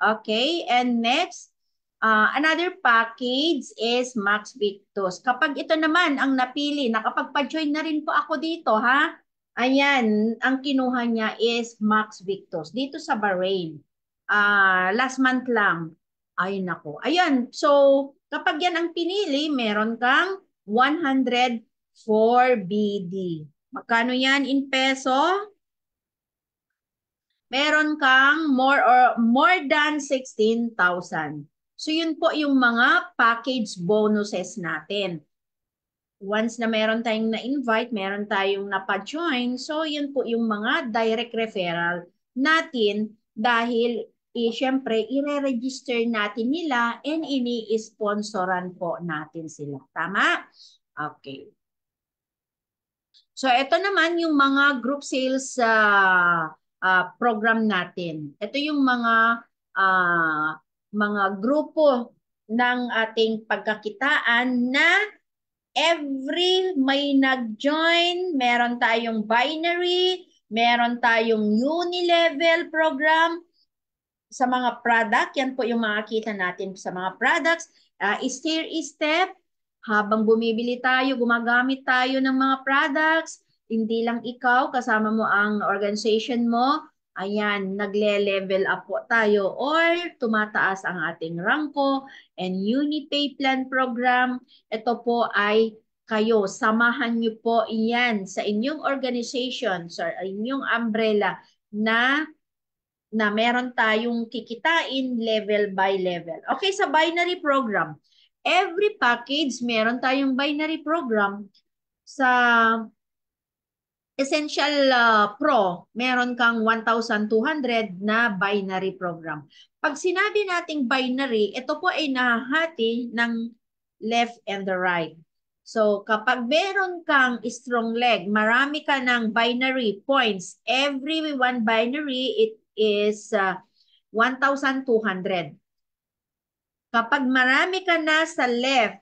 Okay. And next, uh, another package is Max Victus. Kapag ito naman ang napili, nakapagpa-join na rin po ako dito ha. Ayan. Ang kinuha niya is Max Victus dito sa Bahrain uh, last month lang. Ay nako. Ayan, so kapag yan ang pinili, meron kang 104 BD. Magkano yan in peso? Meron kang more or more than 16,000. So yun po yung mga package bonuses natin. Once na meron tayong na-invite, meron tayong napa-join, so yun po yung mga direct referral natin dahil eh, syempre, ire-register natin nila and ini-sponsoran po natin sila. Tama? Okay. So, ito naman yung mga group sales uh, uh, program natin. Ito yung mga uh, mga grupo ng ating pagkakitaan na every may nag-join, meron tayong binary, meron tayong uni-level program, sa mga product, yan po yung makikita natin sa mga products. Uh, ah, stair step, habang bumibili tayo, gumagamit tayo ng mga products, hindi lang ikaw, kasama mo ang organization mo, ayan, nagle-level up po tayo or tumataas ang ating ranko and Unipay Plan Program. Ito po ay kayo, samahan niyo po iyan sa inyong organization, sa inyong umbrella na na meron tayong kikitain level by level. Okay, sa binary program, every package meron tayong binary program. Sa Essential uh, Pro, meron kang 1,200 na binary program. Pag sinabi nating binary, ito po ay nahahati ng left and the right. So kapag meron kang strong leg, marami ka ng binary points. Every one binary, it is uh, ah, 1,200. Kapag marami ka na sa left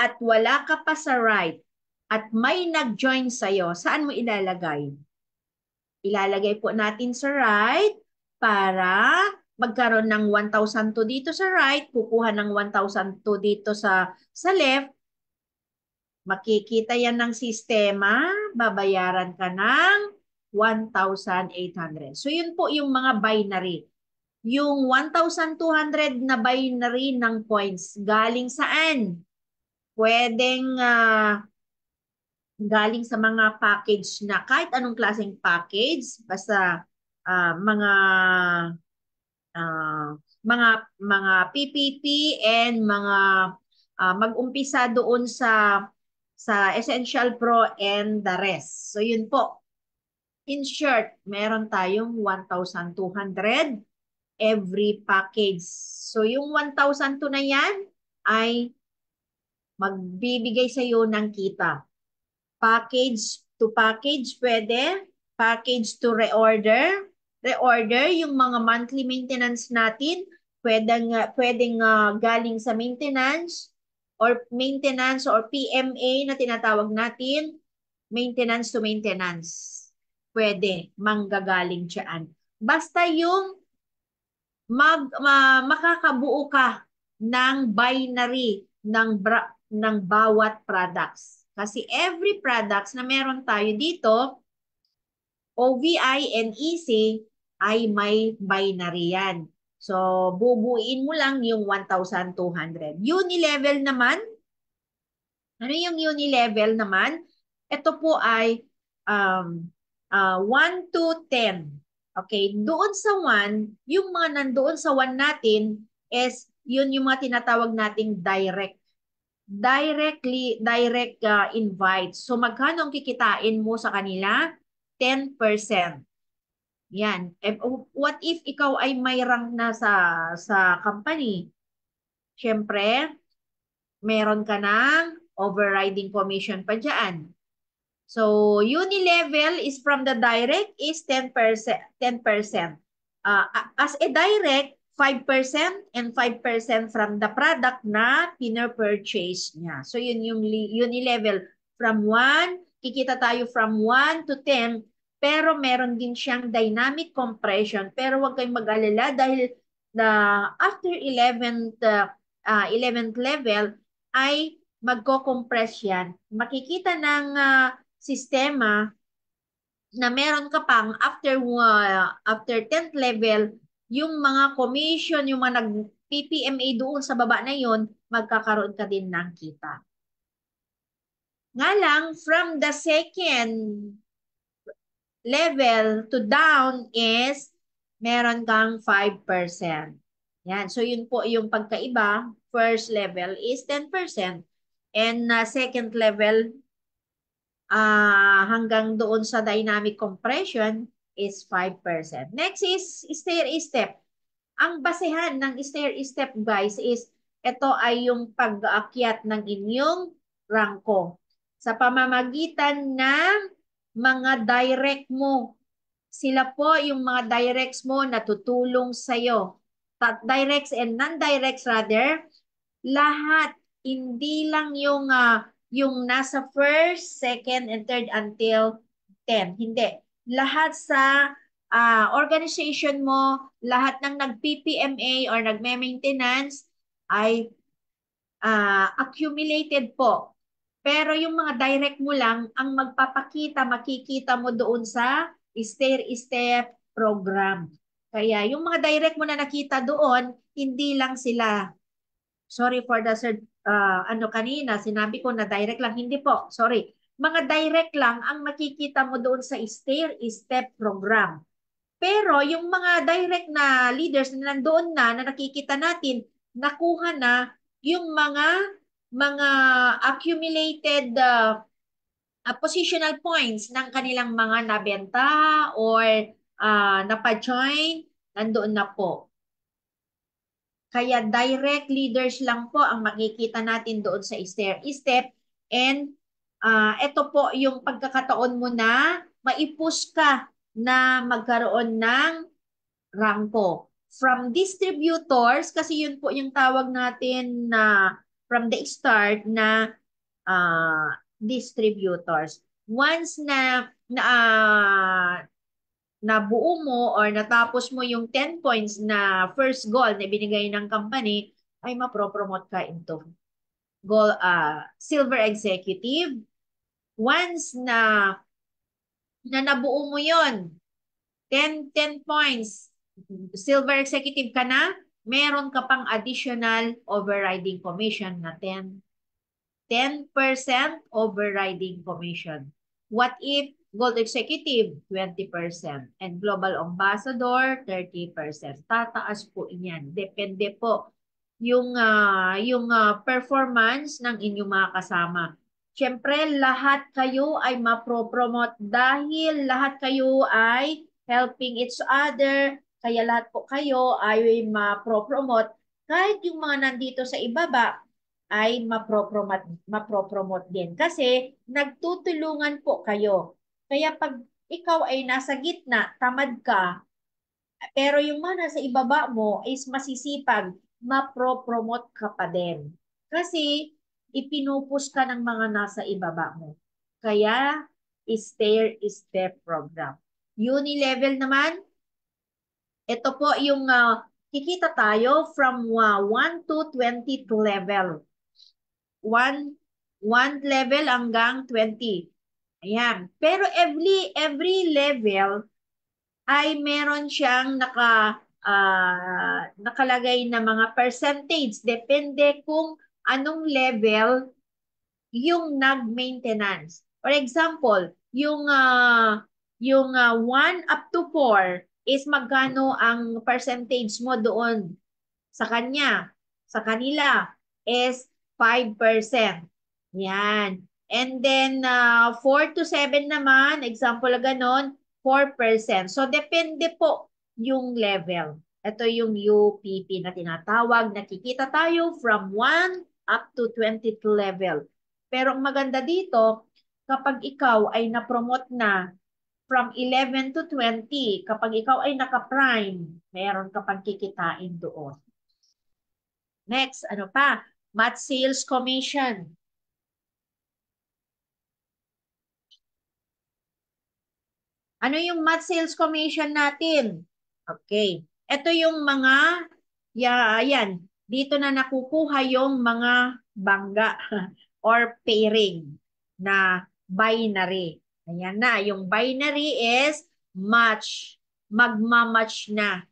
at wala ka pa sa right at may nag-join sa'yo, saan mo ilalagay? Ilalagay po natin sa right para magkaroon ng 1,200 dito sa right, kukuha ng 1,200 dito sa, sa left, Makikita yan ng sistema, babayaran ka ng 1,800. So yun po yung mga binary. Yung 1,200 na binary ng points, galing saan? Pwedeng uh, galing sa mga package na kahit anong klaseng package, basta uh, mga uh, mga mga PPP and mga uh, mag-umpisa doon sa sa essential pro and the rest. So yun po, In short, meron tayong 1,200 every package. So yung 1,000 to na yan ay magbibigay sa iyo ng kita. Package to package pwede, package to reorder, reorder yung mga monthly maintenance natin, pwedeng pwedeng uh, galing sa maintenance or maintenance or PMA na tinatawag natin, maintenance to maintenance pwede manggagaling siyaan. Basta yung mag, ma, makakabuo ka ng binary ng, bra, ng bawat products. Kasi every products na meron tayo dito, OVI and EC ay may binary yan. So, bubuin mo lang yung 1,200. Unilevel naman, ano yung unilevel naman? Ito po ay um, uh, ah, 1 to 10. Okay, doon sa 1, yung mga nandoon sa 1 natin is yun yung mga tinatawag nating direct. Directly, direct uh, invite. So magkano ang kikitain mo sa kanila? 10%. Yan. Oh, what if ikaw ay may rank na sa, sa company? Siyempre, meron ka ng overriding commission pa dyan. So, unilevel is from the direct is 10%. 10%. Uh, as a direct, 5% and 5% from the product na pinapurchase niya. So, yun yung unilevel. From 1, kikita tayo from 1 to 10, pero meron din siyang dynamic compression. Pero huwag kayong mag-alala dahil na after 11th, uh, 11th level ay magko-compress yan. Makikita ng uh, sistema na meron ka pang after uh, after 10th level yung mga commission yung mga nag PPMA doon sa baba na yon magkakaroon ka din ng kita. Nga lang from the second level to down is meron kang 5%. Yan. So yun po yung pagkaiba. First level is 10% and uh, second level uh, hanggang doon sa dynamic compression is 5%. Next is stair-step. Ang basehan ng stair-step guys is ito ay yung pag-aakyat ng inyong rangko sa pamamagitan ng mga direct mo. Sila po yung mga directs mo na tutulong sa'yo. Directs and non-directs rather, lahat, hindi lang yung uh, yung nasa first, second, and third until 10. Hindi. Lahat sa uh, organization mo, lahat ng nag-PPMA or nagme-maintenance ay uh, accumulated po. Pero yung mga direct mo lang, ang magpapakita, makikita mo doon sa stair-step program. Kaya yung mga direct mo na nakita doon, hindi lang sila, sorry for the uh, ano kanina, sinabi ko na direct lang. Hindi po, sorry. Mga direct lang ang makikita mo doon sa STAIR step program. Pero yung mga direct na leaders na nandoon na, na nakikita natin, nakuha na yung mga mga accumulated uh, uh, positional points ng kanilang mga nabenta or uh, napa-join, nandoon na po. Kaya direct leaders lang po ang makikita natin doon sa stair step. And uh, ah, ito po yung pagkakataon mo na maipus ka na magkaroon ng rangko. From distributors, kasi yun po yung tawag natin na uh, from the start na uh, distributors. Once na, na uh, nabuo mo or natapos mo yung 10 points na first goal na binigay ng company, ay mapropromote ka into goal, uh, silver executive. Once na, na nabuo mo yun, 10, 10 points, silver executive ka na, meron ka pang additional overriding commission na 10. 10% overriding commission. What if Gold Executive, 20%. And Global Ambassador, 30%. Tataas po yan. Depende po yung, uh, yung uh, performance ng inyong mga kasama. Siyempre, lahat kayo ay mapropromote dahil lahat kayo ay helping each other. Kaya lahat po kayo ay mapropromote. Kahit yung mga nandito sa ibaba, ay mapropromote, mapropromote din. Kasi nagtutulungan po kayo. Kaya pag ikaw ay nasa gitna, tamad ka, pero yung mga nasa ibaba mo is masisipag, mapro-promote ka pa din. Kasi ipinupus ka ng mga nasa ibaba mo. Kaya, stair-step program. Unilevel naman, ito po yung uh, kikita tayo from uh, ah, 1 to 20 level. 1, 1 level hanggang 20. Ayan. Pero every every level ay meron siyang naka uh, nakalagay na mga percentage. Depende kung anong level yung nag-maintenance. For example, yung uh, yung uh, ah, 1 up to 4 is magkano ang percentage mo doon sa kanya, sa kanila is 5%. Yan. And then, uh, ah, 4 to 7 naman, example ganon, 4%. So, depende po yung level. Ito yung UPP na tinatawag. Nakikita tayo from 1 up to 22 level. Pero ang maganda dito, kapag ikaw ay na-promote na from 11 to 20, kapag ikaw ay naka-prime, meron ka pang kikitain doon. Next, ano pa? Mat Sales Commission. Ano yung mat sales commission natin? Okay. Ito yung mga, ya, ayan, dito na nakukuha yung mga bangga <laughs> or pairing na binary. Ayan na, yung binary is match. Magmamatch na.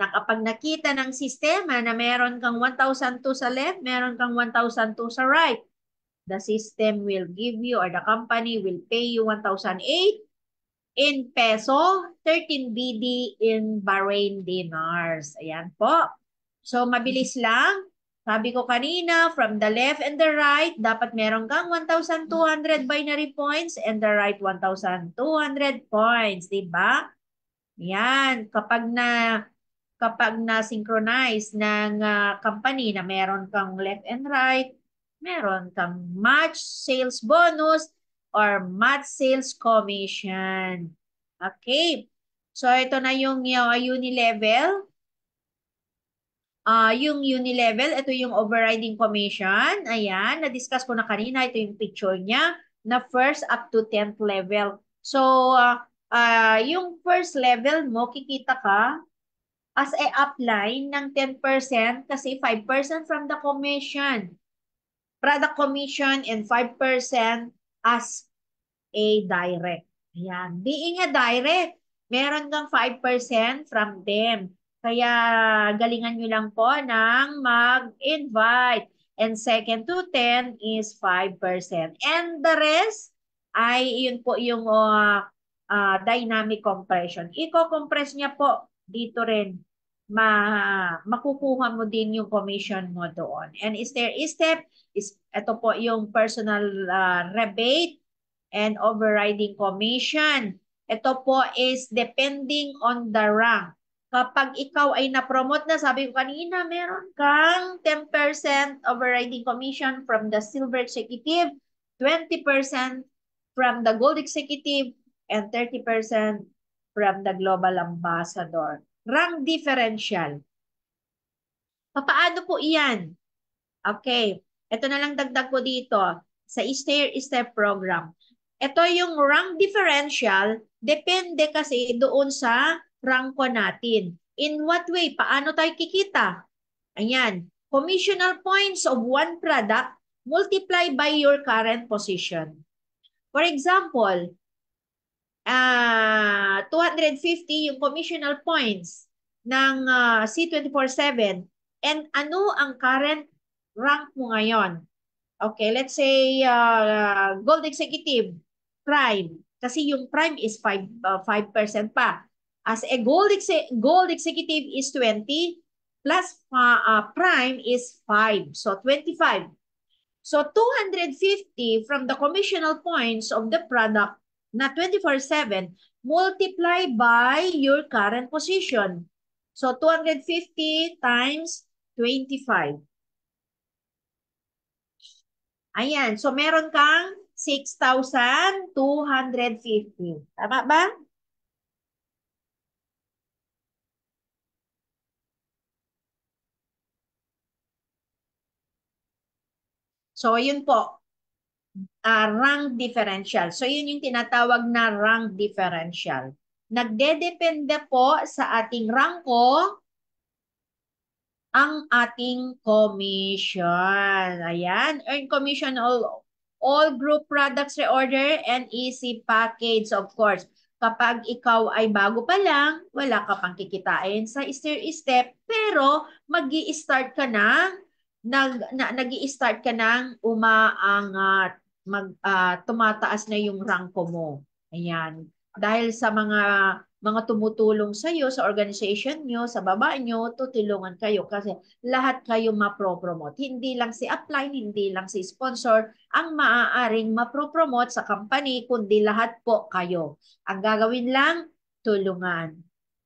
Na kapag nakita ng sistema na meron kang 1,002 sa left, meron kang 1,002 sa right, the system will give you or the company will pay you 1,008 in peso, 13 BD in Bahrain dinars. Ayan po. So, mabilis lang. Sabi ko kanina, from the left and the right, dapat meron kang 1,200 binary points and the right 1,200 points, Diba? Ayan. kapag na kapag na synchronize ng uh, company na meron kang left and right, meron kang match sales bonus, or Math Sales Commission. Okay. So, ito na yung uh, uni-level. Uh, yung uni-level, ito yung overriding commission. Ayan, na-discuss ko na kanina. Ito yung picture niya na first up to 10th level. So, uh, uh, yung first level mo, kikita ka as a upline ng 10% kasi 5% from the commission. Product commission and 5% as a direct. Ayan. Being a direct, meron kang 5% from them. Kaya galingan nyo lang po ng mag-invite. And second to 10 is 5%. And the rest ay yun po yung uh, uh, dynamic compression. Iko-compress niya po dito rin ma makukuha mo din yung commission mo doon. And is there step is ito po yung personal uh, rebate and overriding commission. Ito po is depending on the rank. Kapag ikaw ay na-promote na, sabi ko kanina, meron kang 10% overriding commission from the silver executive, 20% from the gold executive, and 30% from the global ambassador rank differential. Paano po iyan? Okay. Ito na lang dagdag ko dito sa stair-step program. Ito yung rank differential, depende kasi doon sa rank ko natin. In what way? Paano tayo kikita? Ayan. Commissional points of one product multiplied by your current position. For example, uh, ah, 250 yung commissional points ng uh, ah, C247 and ano ang current rank mo ngayon. Okay, let's say uh, gold executive, prime. Kasi yung prime is 5, uh, 5% pa. As a gold, exe gold executive is 20 plus uh, uh, prime is 5. So 25. So 250 from the commissional points of the product na 24-7 multiply by your current position. So 250 times 25. Ayan. So meron kang 6,250. Tama ba? So, ayun po uh, rank differential. So yun yung tinatawag na rank differential. Nagdedepende po sa ating rangko ang ating commission. Ayan, earn commission all, all group products reorder and easy packages of course. Kapag ikaw ay bago pa lang, wala ka pang kikitain sa step, pero mag start ka na nag nag-i-start ka nang umaangat mag uh, tumataas na yung ranko mo. Ayan. Dahil sa mga mga tumutulong sa iyo sa organization niyo, sa baba niyo, tutulungan kayo kasi lahat kayo ma promote Hindi lang si apply, hindi lang si sponsor ang maaaring ma promote sa company kundi lahat po kayo. Ang gagawin lang tulungan,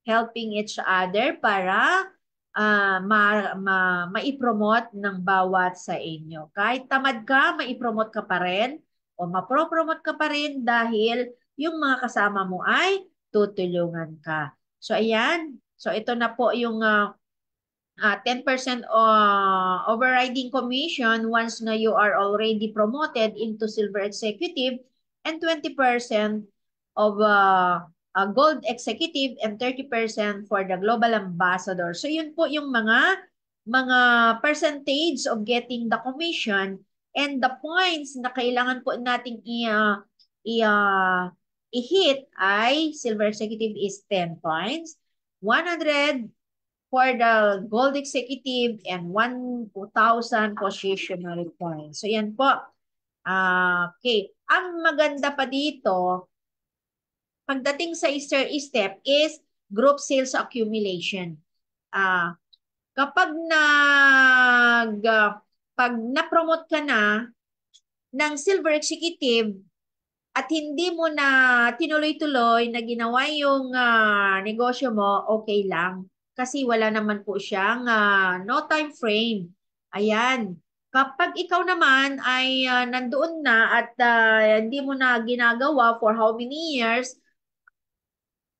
helping each other para uh, ma, ma, maipromote ng bawat sa inyo. Kahit tamad ka, maipromote ka pa rin o mapropromote ka pa rin dahil yung mga kasama mo ay tutulungan ka. So ayan, so ito na po yung uh, uh, 10% uh, overriding commission once na you are already promoted into silver executive and 20% of uh, uh, gold executive and 30% for the global ambassador. So yun po yung mga mga percentage of getting the commission and the points na kailangan po nating i uh, i uh, i-hit ay silver executive is 10 points, 100 for the gold executive and 1,000 positional points. So yan po. Uh, okay. Ang maganda pa dito, Pagdating sa Easter step is group sales accumulation. Uh, kapag nag uh, pag na-promote ka na ng silver executive at hindi mo na tinuloy-tuloy na ginawa yung uh, negosyo mo, okay lang. Kasi wala naman po siyang uh, no time frame. Ayan. Kapag ikaw naman ay uh, nandoon na at uh, hindi mo na ginagawa for how many years,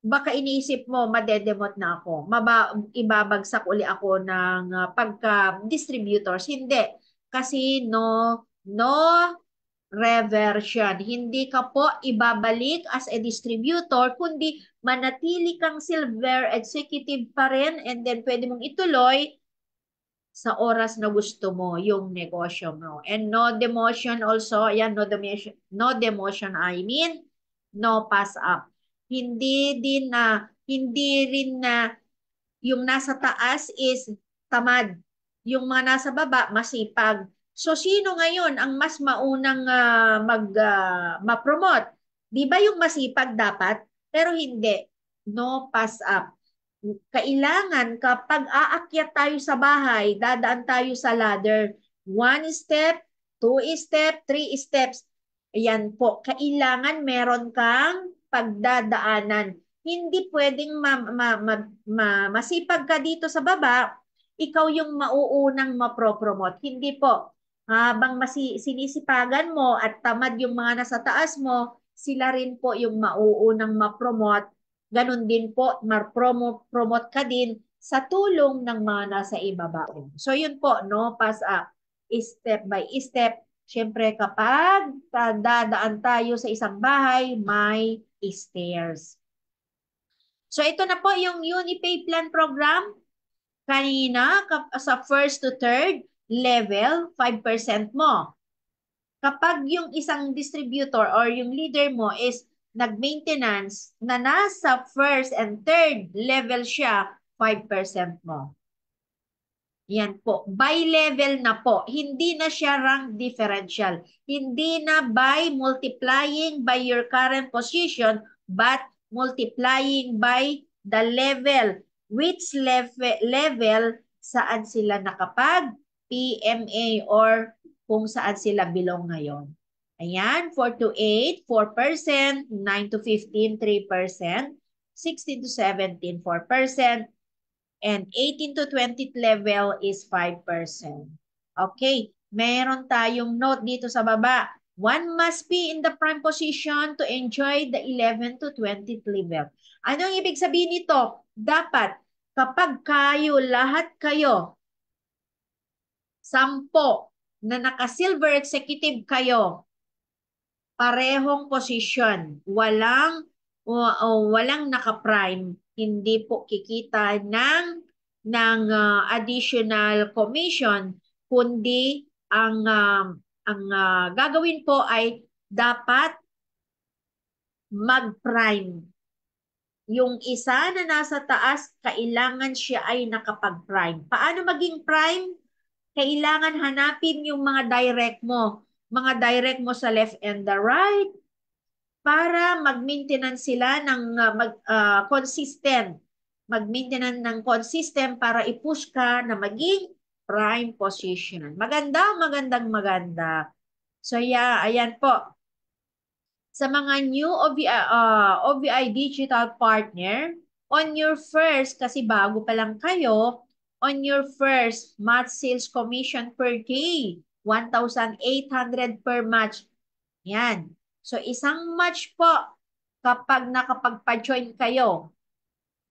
baka iniisip mo, madedemot na ako, maba, ibabagsak uli ako ng uh, pagka-distributors. Hindi. Kasi no, no reversion. Hindi ka po ibabalik as a distributor, kundi manatili kang silver executive pa rin and then pwede mong ituloy sa oras na gusto mo yung negosyo mo. And no demotion also, yan, no demotion, no demotion I mean, no pass up hindi din na, hindi rin na yung nasa taas is tamad. Yung mga nasa baba, masipag. So sino ngayon ang mas maunang uh, mag uh, ma-promote? 'Di ba yung masipag dapat? Pero hindi. No pass up. Kailangan kapag aakyat tayo sa bahay, dadaan tayo sa ladder. One step, two step, three steps. Ayan po. Kailangan meron kang pagdadaanan. Hindi pwedeng ma- ma- ma- ma- masipag ka dito sa baba, ikaw yung mauunang mapropromote. Hindi po. Habang masi- sinisipagan mo at tamad yung mga nasa taas mo, sila rin po yung mauunang mapromote. Ganon din po, ma-promote ka din sa tulong ng mga nasa ibaba. So yun po, no? Pass up. Ah, step by step. Siyempre, kapag ah, dadaan tayo sa isang bahay, may stairs. So ito na po yung UniPay Plan Program. Kanina, sa first to third level, 5% mo. Kapag yung isang distributor or yung leader mo is nag-maintenance na nasa first and third level siya, 5% mo. Yan po. By level na po. Hindi na siya rank differential. Hindi na by multiplying by your current position but multiplying by the level. Which level, level saan sila nakapag PMA or kung saan sila belong ngayon. Ayan, 4 to 8, 4%, 9 to 15, 3%, 16 to 17, 4%, And 18 to 20 level is 5%. Okay, meron tayong note dito sa baba. One must be in the prime position to enjoy the 11 to 20 level. Anong ibig sabihin nito? Dapat kapag kayo, lahat kayo, sampo na naka-silver executive kayo, parehong position. walang walang naka-prime hindi po kikita ng ng uh, additional commission kundi ang uh, ang uh, gagawin po ay dapat mag-prime. Yung isa na nasa taas, kailangan siya ay nakapag-prime. Paano maging prime? Kailangan hanapin yung mga direct mo. Mga direct mo sa left and the right, para mag-maintenance sila ng uh, mag, uh, consistent. Mag-maintenance ng consistent para i-push ka na maging prime position. Maganda, magandang maganda. So yeah, ayan po. Sa mga new OVI, uh, ah, OVI digital partner, on your first, kasi bago pa lang kayo, on your first match sales commission per day, 1,800 per match. Yan, So, isang match po kapag nakapagpa-join kayo.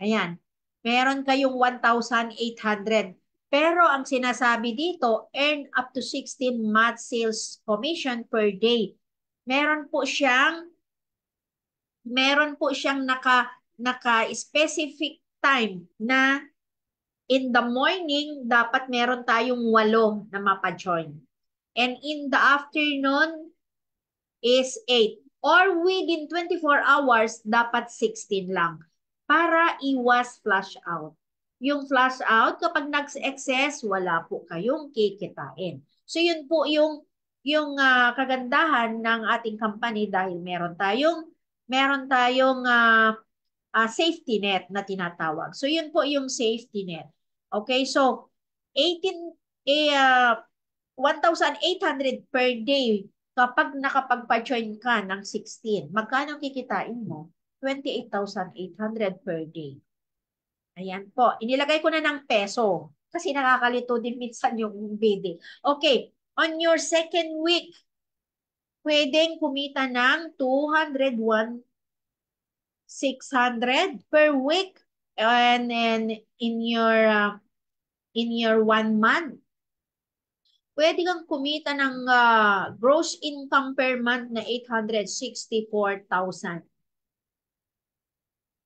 Ayan. Meron kayong 1,800. Pero ang sinasabi dito, earn up to 16 match sales commission per day. Meron po siyang meron po siyang naka naka-specific time na in the morning dapat meron tayong 8 na mapa-join. And in the afternoon, is 8. Or within 24 hours, dapat 16 lang para iwas flush out. Yung flush out, kapag nag-excess, wala po kayong kikitain. So yun po yung yung uh, kagandahan ng ating company dahil meron tayong meron tayong uh, uh, safety net na tinatawag. So yun po yung safety net. Okay, so 18 eh, uh, 1,800 per day kapag nakapagpa-join ka ng 16, magkano kikitain mo? 28,800 per day. Ayan po. Inilagay ko na ng peso kasi nakakalito din minsan yung BD. Okay. On your second week, pwedeng kumita ng 201,600 per week. And then in your uh, in your one month, pwede kang kumita ng uh, gross income per month na 864,000.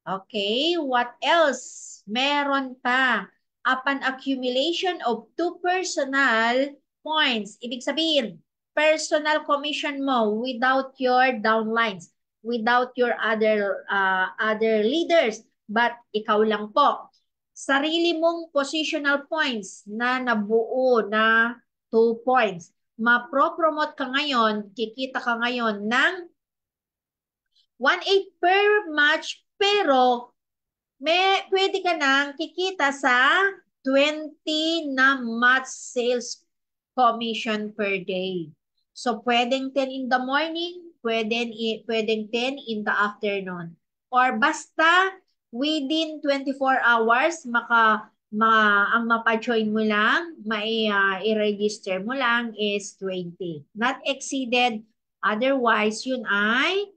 Okay, what else? Meron pa. Upon accumulation of two personal points, ibig sabihin, personal commission mo without your downlines, without your other uh, other leaders, but ikaw lang po. Sarili mong positional points na nabuo na Two points. Mapropromote ka ngayon, kikita ka ngayon ng 1.8 per match pero may, pwede ka nang kikita sa 20 na match sales commission per day. So, pwedeng 10 in the morning, pwedeng, pwedeng 10 in the afternoon. Or basta within 24 hours, maka ma, ang mapa-join mo lang, may ah, i-register mo lang is 20. Not exceeded, otherwise yun ay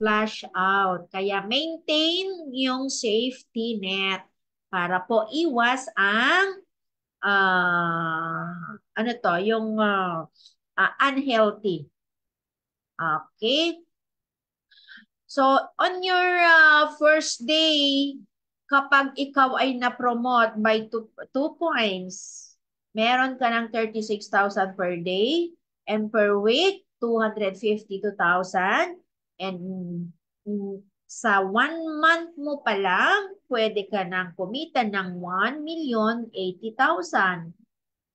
flash out. Kaya maintain yung safety net para po iwas ang uh, ano to, yung uh, uh, unhealthy. Okay? So, on your uh, first day, kapag ikaw ay na-promote by 2 points, meron ka ng 36,000 per day and per week, 252,000 and sa one month mo pa lang, pwede ka nang kumita ng 1,080,000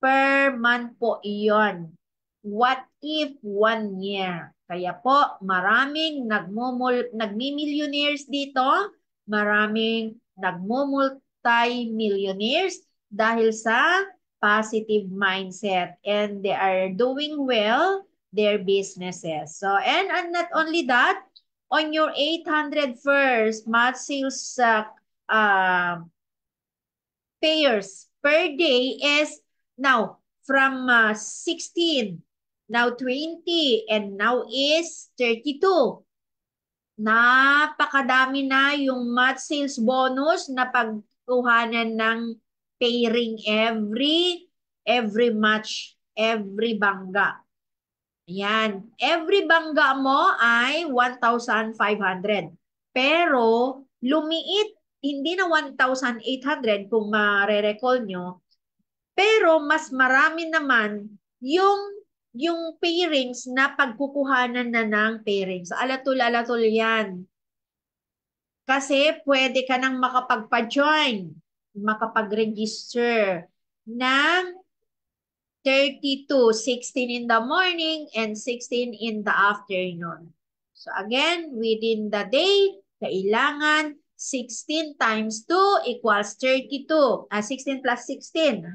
per month po iyon. What if one year? Kaya po, maraming nagmumul, nagmi-millionaires dito, maraming multi millionaires dahil sa positive mindset and they are doing well their businesses. So, and, and not only that, on your 800 first month sales uh, uh, payers per day is now from uh, 16, now 20, and now is 32 napakadami na yung month sales bonus na pagkuhanan ng pairing every every match, every bangga. Yan. Every bangga mo ay 1,500. Pero lumiit, hindi na 1,800 kung ma-recall nyo. Pero mas marami naman yung yung pairings na pagkukuhanan na ng pairings. Alatul-alatul yan. Kasi pwede ka nang makapagpa-join, makapag-register ng 32, 16 in the morning and 16 in the afternoon. So again, within the day, kailangan 16 times 2 equals 32. Uh, 16 plus 16,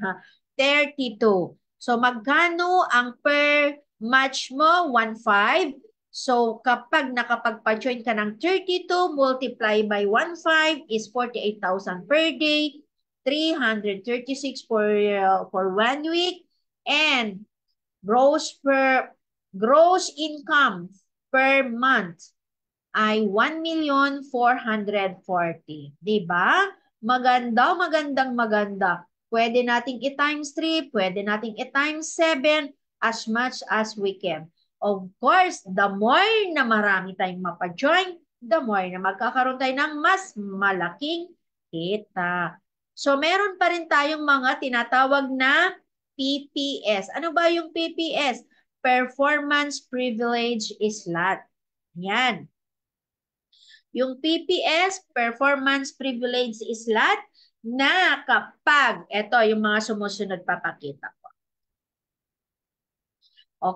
32. So magkano ang per match mo? 1.5. So kapag nakapagpa-join ka ng 32 multiply by 1.5 is 48,000 per day, 336 for uh, for one week and gross per gross income per month ay 1,440,000. 'Di ba? Maganda, magandang maganda. Pwede nating i-times 3, pwede nating i-times 7, as much as we can. Of course, the more na marami tayong mapajoin, the more na magkakaroon tayo ng mas malaking kita. So, meron pa rin tayong mga tinatawag na PPS. Ano ba yung PPS? Performance Privilege Slot. Yan. Yung PPS, Performance Privilege Slot, na kapag, ito yung mga sumusunod papakita ko.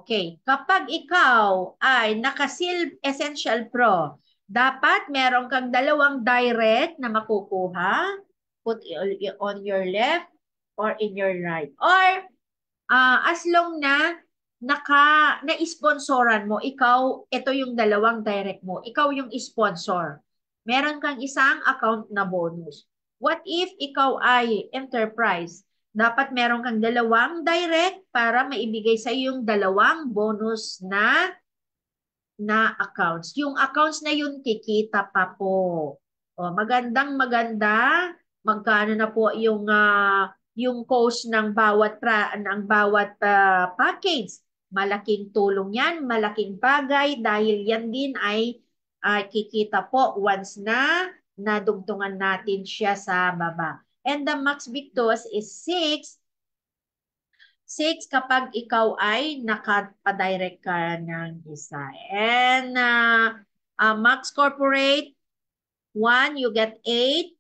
Okay, kapag ikaw ay nakasil essential pro, dapat meron kang dalawang direct na makukuha. Put on your left or in your right. Or uh, as long na naka na-sponsoran mo, ikaw, ito yung dalawang direct mo. Ikaw yung sponsor. Meron kang isang account na bonus. What if ikaw ay enterprise? Dapat meron kang dalawang direct para maibigay sa iyo yung dalawang bonus na na accounts. Yung accounts na yun, kikita pa po. O, magandang maganda. Magkano na po yung uh, yung cost ng bawat pra, ng bawat uh, package. Malaking tulong 'yan, malaking bagay dahil 'yan din ay uh, kikita po once na nadugtungan natin siya sa baba. And the max victus is 6. 6 kapag ikaw ay nakapadirect ka ng isa. And uh, uh, max corporate, 1, you get 8.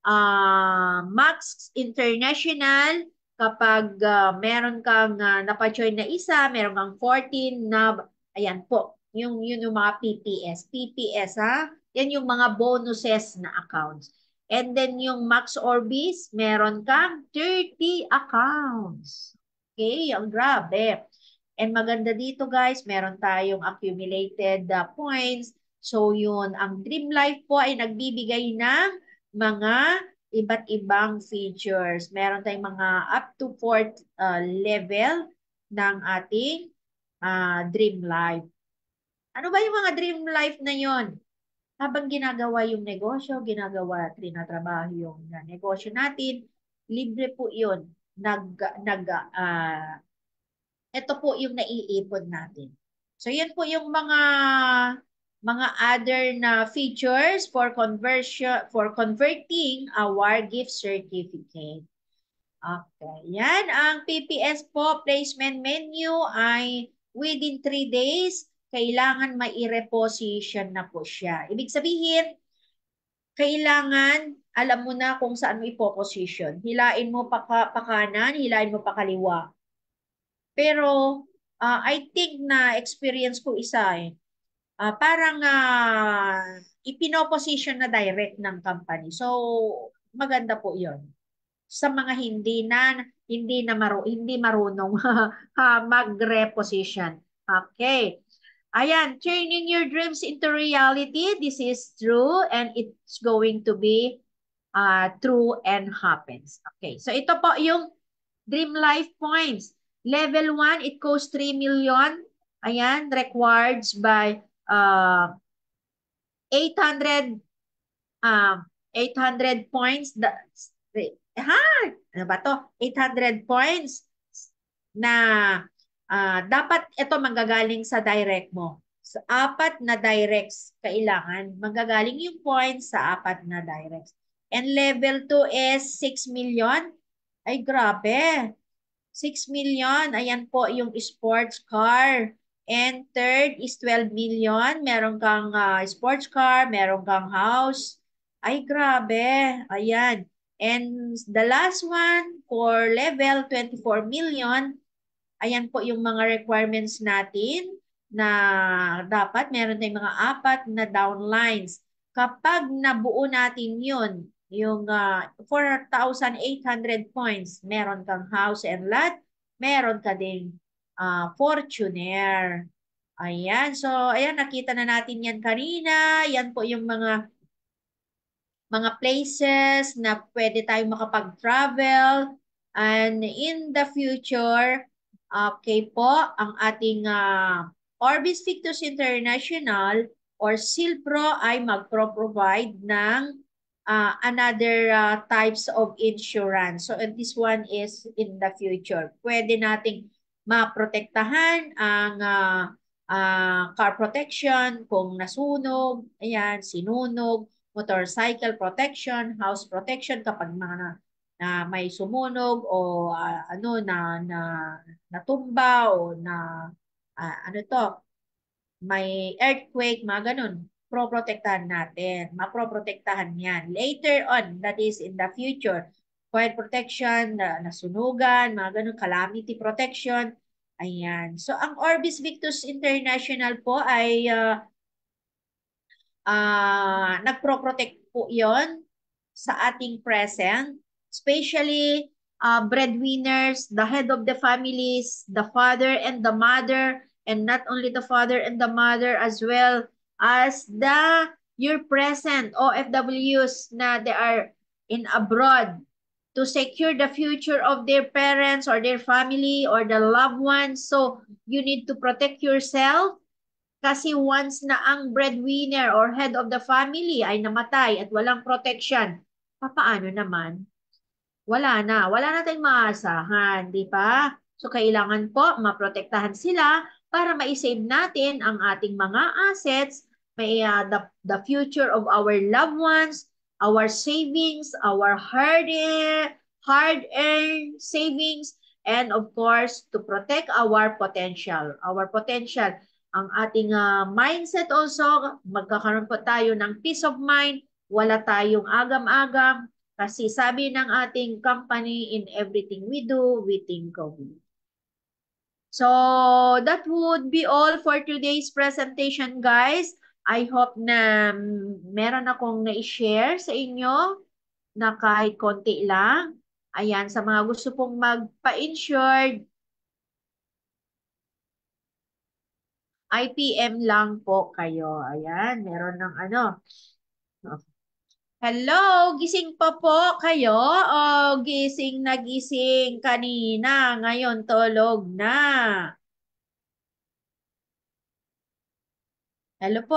Uh, max international, kapag uh, meron kang uh, napachoy na isa, meron kang 14 na, ayan po, yung, yun yung mga PPS. PPS ha, yan yung mga bonuses na accounts. And then yung Max Orbis, meron kang 30 accounts. Okay, ang grabe. And maganda dito guys, meron tayong accumulated uh, points. So yun, ang Dream Life po ay nagbibigay ng mga iba't ibang features. Meron tayong mga up to 4 uh, level ng ating uh, Dream Life. Ano ba yung mga Dream Life na yun? habang ginagawa yung negosyo, ginagawa at trinatrabaho yung ah, negosyo natin, libre po 'yun. Nag nag uh, ah, ito po yung naiipon natin. So 'yan po yung mga mga other na features for conversion for converting a war gift certificate. Okay, yan ang PPS po placement menu ay within 3 days kailangan mai-reposition na po siya. Ibig sabihin, kailangan alam mo na kung saan mo ipoposition. Hilain mo pa pakanan, hilain mo pa Pero uh, I think na experience ko isa eh. Uh, parang uh, ah, ipinoposition na direct ng company. So maganda po 'yon sa mga hindi na hindi na maru hindi marunong <laughs> mag-reposition. Okay. Ayan, turning your dreams into reality. This is true and it's going to be uh, true and happens. Okay, so ito po yung dream life points. Level 1, it costs 3 million. Ayan, required by uh, 800 um, 800 points. The, ha? Ano ba to? 800 points na Uh, dapat ito manggagaling sa direct mo. Sa apat na directs kailangan. Manggagaling yung points sa apat na directs. And level 2 is 6 million. Ay, grabe. 6 million. Ayan po yung sports car. And third is 12 million. Meron kang uh, sports car, meron kang house. Ay, grabe. Ayan. And the last one for level, 24 million. Ayan po yung mga requirements natin na dapat meron tayong mga apat na downlines. Kapag nabuo natin yun, yung uh, ah, 4,800 points, meron kang house and lot, meron ka ding uh, fortuner. Ayan, so ayan, nakita na natin yan kanina. Yan po yung mga mga places na pwede tayong makapag-travel. And in the future, Okay po, ang ating uh, Orbis Fictus International or SILPRO ay magpro-provide ng uh, another uh, types of insurance. So and this one is in the future. Pwede nating maprotektahan ang uh, uh, car protection kung nasunog, ayan, sinunog, motorcycle protection, house protection kapag mga na may sumunog o uh, ano na na natumba o na uh, ano to may earthquake mga ganun proprotektahan natin maproprotektahan yan later on that is in the future fire protection na nasunugan mga ganun calamity protection ayan so ang Orbis Victus International po ay uh, uh, nagproprotect po 'yon sa ating present especially uh, breadwinners, the head of the families, the father and the mother, and not only the father and the mother as well as the your present OFWs na they are in abroad to secure the future of their parents or their family or the loved ones. So you need to protect yourself kasi once na ang breadwinner or head of the family ay namatay at walang protection, papaano naman wala na. Wala na tayong maasahan, di ba? So, kailangan po maprotektahan sila para ma-save natin ang ating mga assets, may, uh, the, the future of our loved ones, our savings, our hard-earned hard -earned savings, and of course, to protect our potential. Our potential, ang ating uh, mindset also, magkakaroon po tayo ng peace of mind, wala tayong agam-agam, kasi sabi ng ating company, in everything we do, we think of you. So, that would be all for today's presentation, guys. I hope na meron akong na-share sa inyo na kahit konti lang. Ayan, sa mga gusto pong magpa-insured, IPM lang po kayo. Ayan, meron ng ano. Hello, gising pa po kayo? O gising nagising kanina, ngayon tulog na. Hello po,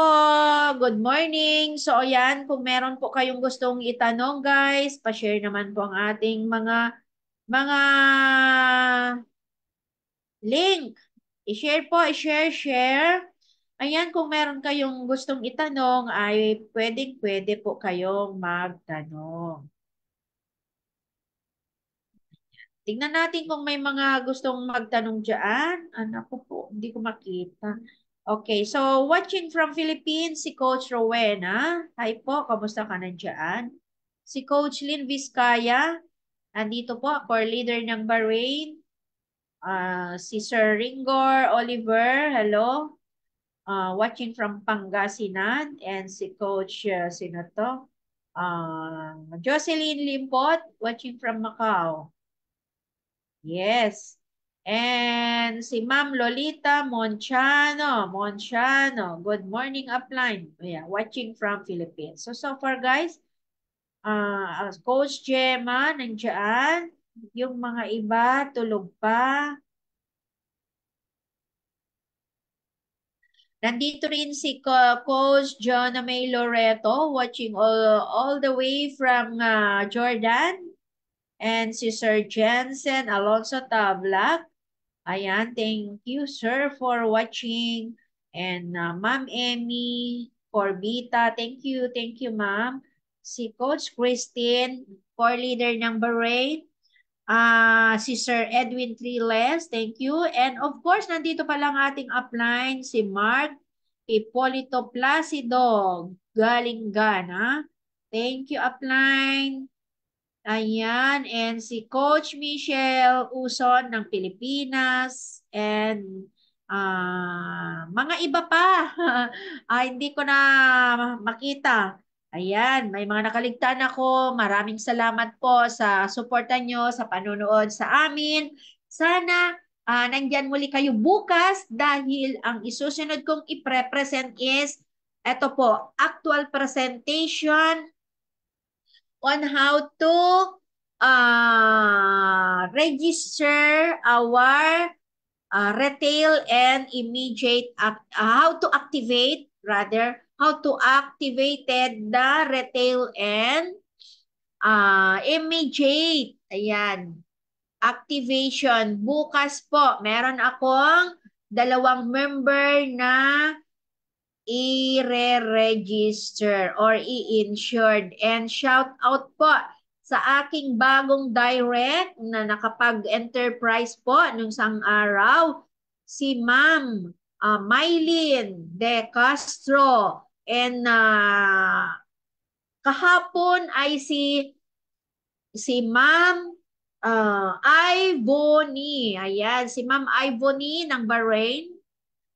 good morning. So ayan, kung meron po kayong gustong itanong guys, pa-share naman po ang ating mga mga link. I-share po, i-share, share. share. Ayan, kung meron kayong gustong itanong ay pwedeng pwede po kayong magtanong. Tingnan natin kung may mga gustong magtanong dyan. Ano ah, ko po, hindi ko makita. Okay, so watching from Philippines, si Coach Rowena. Hi po, kamusta ka nandiyan? Si Coach Lynn Vizcaya. Andito po, core leader ng Bahrain. Uh, si Sir Ringor Oliver, hello uh, watching from Pangasinan and si Coach, uh, sino to? Uh, Jocelyn Limpot, watching from Macau. Yes. And si Ma'am Lolita Monchano. Monchano, good morning upline. Yeah, watching from Philippines. So, so far guys, uh, Coach Gemma nandiyan. Yung mga iba, tulog pa. Nandito rin si Coach Jonah May Loreto watching all, all the way from uh, Jordan. And si Sir Jensen Alonso Tablac. Ayan, thank you sir for watching. And uh, Ma'am Emmy Corbita, thank you, thank you ma'am. Si Coach Christine, core leader ng Bahrain. Uh, si Sir Edwin Triles, thank you. And of course, nandito pa lang ating upline, si Mark Ipolito Placido, galing Ha? Thank you, upline. Ayan, and si Coach Michelle Uson ng Pilipinas and uh, mga iba pa. <laughs> ah, hindi ko na makita. Ayan, may mga nakaligtaan ako. Maraming salamat po sa suporta nyo, sa panonood sa amin. Sana uh, nandyan muli kayo bukas dahil ang isusunod kong ipre-present is, eto po, actual presentation on how to uh, register our uh, retail and immediate, uh, how to activate rather how to activate the retail and uh, immediate. Ayan. Activation. Bukas po, meron akong dalawang member na i-register -re or i-insured. And shout out po sa aking bagong direct na nakapag-enterprise po nung sang araw, si Ma'am uh, Mylene De Castro. And uh, kahapon ay si si Ma'am uh, ah, Ivoni. Ayan, si Ma'am Ivoni ng Bahrain.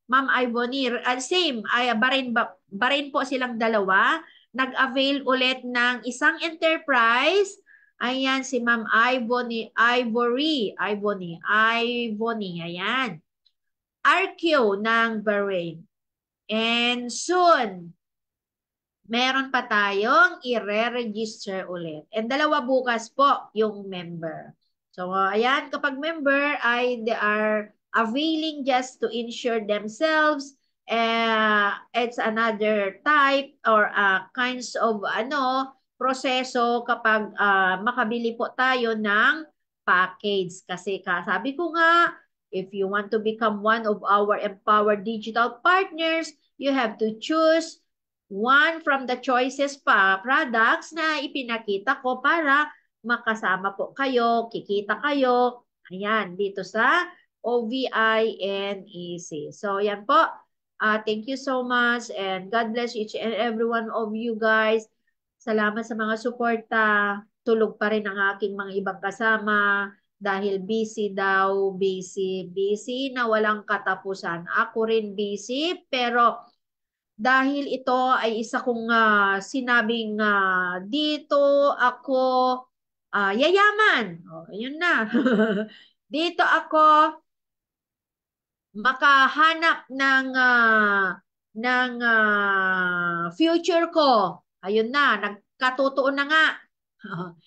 Ma'am Ivoni, uh, ah, same, ay, Bahrain, Bahrain po silang dalawa. Nag-avail ulit ng isang enterprise. Ayan, si Ma'am Ivory. Ivory, Ivoni, Ivoni, ayan. RQ ng Bahrain. And soon, meron pa tayong i-re-register ulit. And dalawa bukas po yung member. So, ayan, kapag member ay they are availing just to insure themselves, uh, it's another type or uh, kinds of ano proseso kapag uh, makabili po tayo ng package. Kasi sabi ko nga, If you want to become one of our empowered digital partners, you have to choose one from the choices pa products na ipinakita ko para makasama po kayo, kikita kayo. Ayan, dito sa OVI and EC. So, yan po. Uh, thank you so much and God bless each and every one of you guys. Salamat sa mga suporta. Tulog pa rin ang aking mga ibang kasama dahil busy daw, busy, busy na walang katapusan. Ako rin busy pero dahil ito ay isa kong uh, sinabing uh, dito ako uh, yayaman. Oh, yun na. <laughs> dito ako makahanap ng uh, ng uh, future ko. Ayun na, nagkatotoo na nga. <laughs>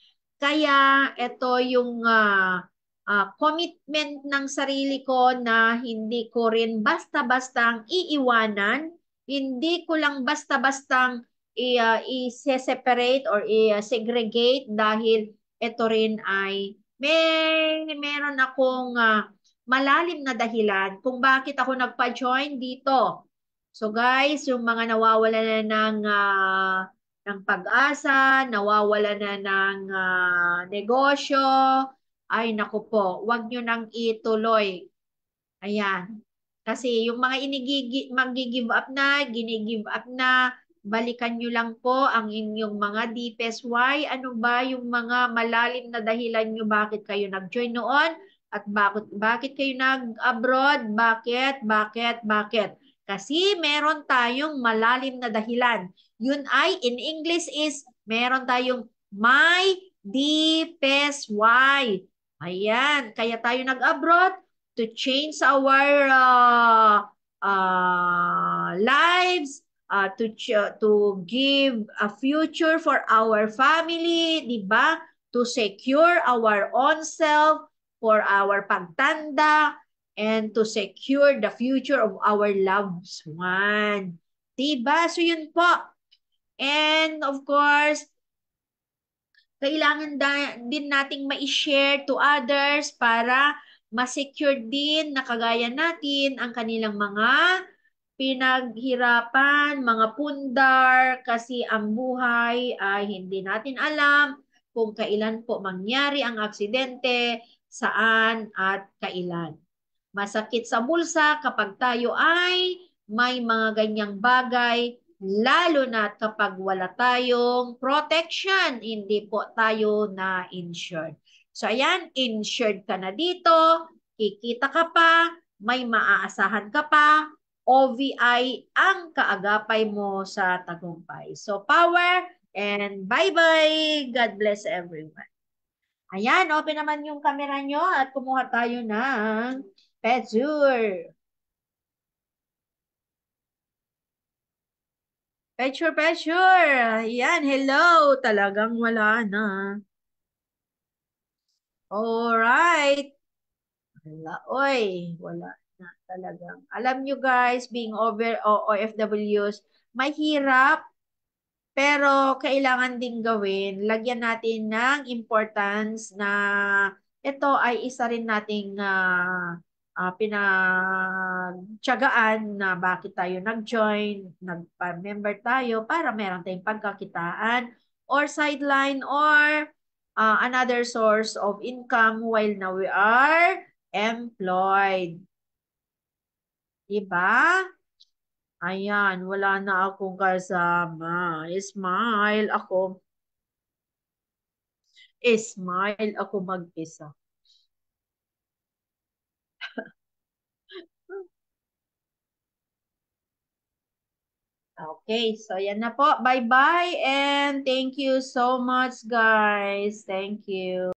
Kaya ito yung uh, uh, commitment ng sarili ko na hindi ko rin basta-bastang iiwanan, hindi ko lang basta-bastang i-separate ah, uh, or i-segregate dahil ito rin ay may meron akong uh, malalim na dahilan kung bakit ako nagpa-join dito. So guys, yung mga nawawala na ng uh, ng pag-asa, nawawala na ng uh, negosyo, ay naku po, huwag nyo nang ituloy. Ayan. Kasi yung mga inigigi, mag-give up na, gini-give up na, balikan nyo lang po ang inyong mga deepest why. Ano ba yung mga malalim na dahilan nyo bakit kayo nag-join noon? At bakit, bakit kayo nag-abroad? Bakit? Bakit? Bakit? Kasi meron tayong malalim na dahilan. Yun ay, in English is, meron tayong my deepest why. Ayan, kaya tayo nag-abroad to change our uh, uh, lives, uh, to to give a future for our family, 'di ba? To secure our own self for our pagtanda, and to secure the future of our loved one. Diba? So yun po. And of course, kailangan din nating ma-share to others para ma-secure din na kagaya natin ang kanilang mga pinaghirapan, mga pundar, kasi ang buhay ay hindi natin alam kung kailan po mangyari ang aksidente, saan at kailan. Masakit sa bulsa kapag tayo ay may mga ganyang bagay, lalo na kapag wala tayong protection, hindi po tayo na insured. So ayan, insured ka na dito, kikita ka pa, may maaasahan ka pa, OVI ang kaagapay mo sa tagumpay. So power and bye-bye. God bless everyone. Ayan, open naman yung camera nyo at kumuha tayo ng Pezur. Pezur, Pezur. Yan, hello. Talagang wala na. Alright. Wala, oy. Wala na talagang. Alam nyo guys, being over o OFWs, mahirap pero kailangan din gawin, lagyan natin ng importance na ito ay isa rin nating uh, uh, pinagtsagaan na bakit tayo nag-join, nagpa-member tayo para meron tayong pagkakitaan or sideline or uh, another source of income while now we are employed. Diba? Ayan, wala na akong kasama. Smile ako. Smile ako mag-isa. Okay, so yan na po. Bye-bye and thank you so much guys. Thank you.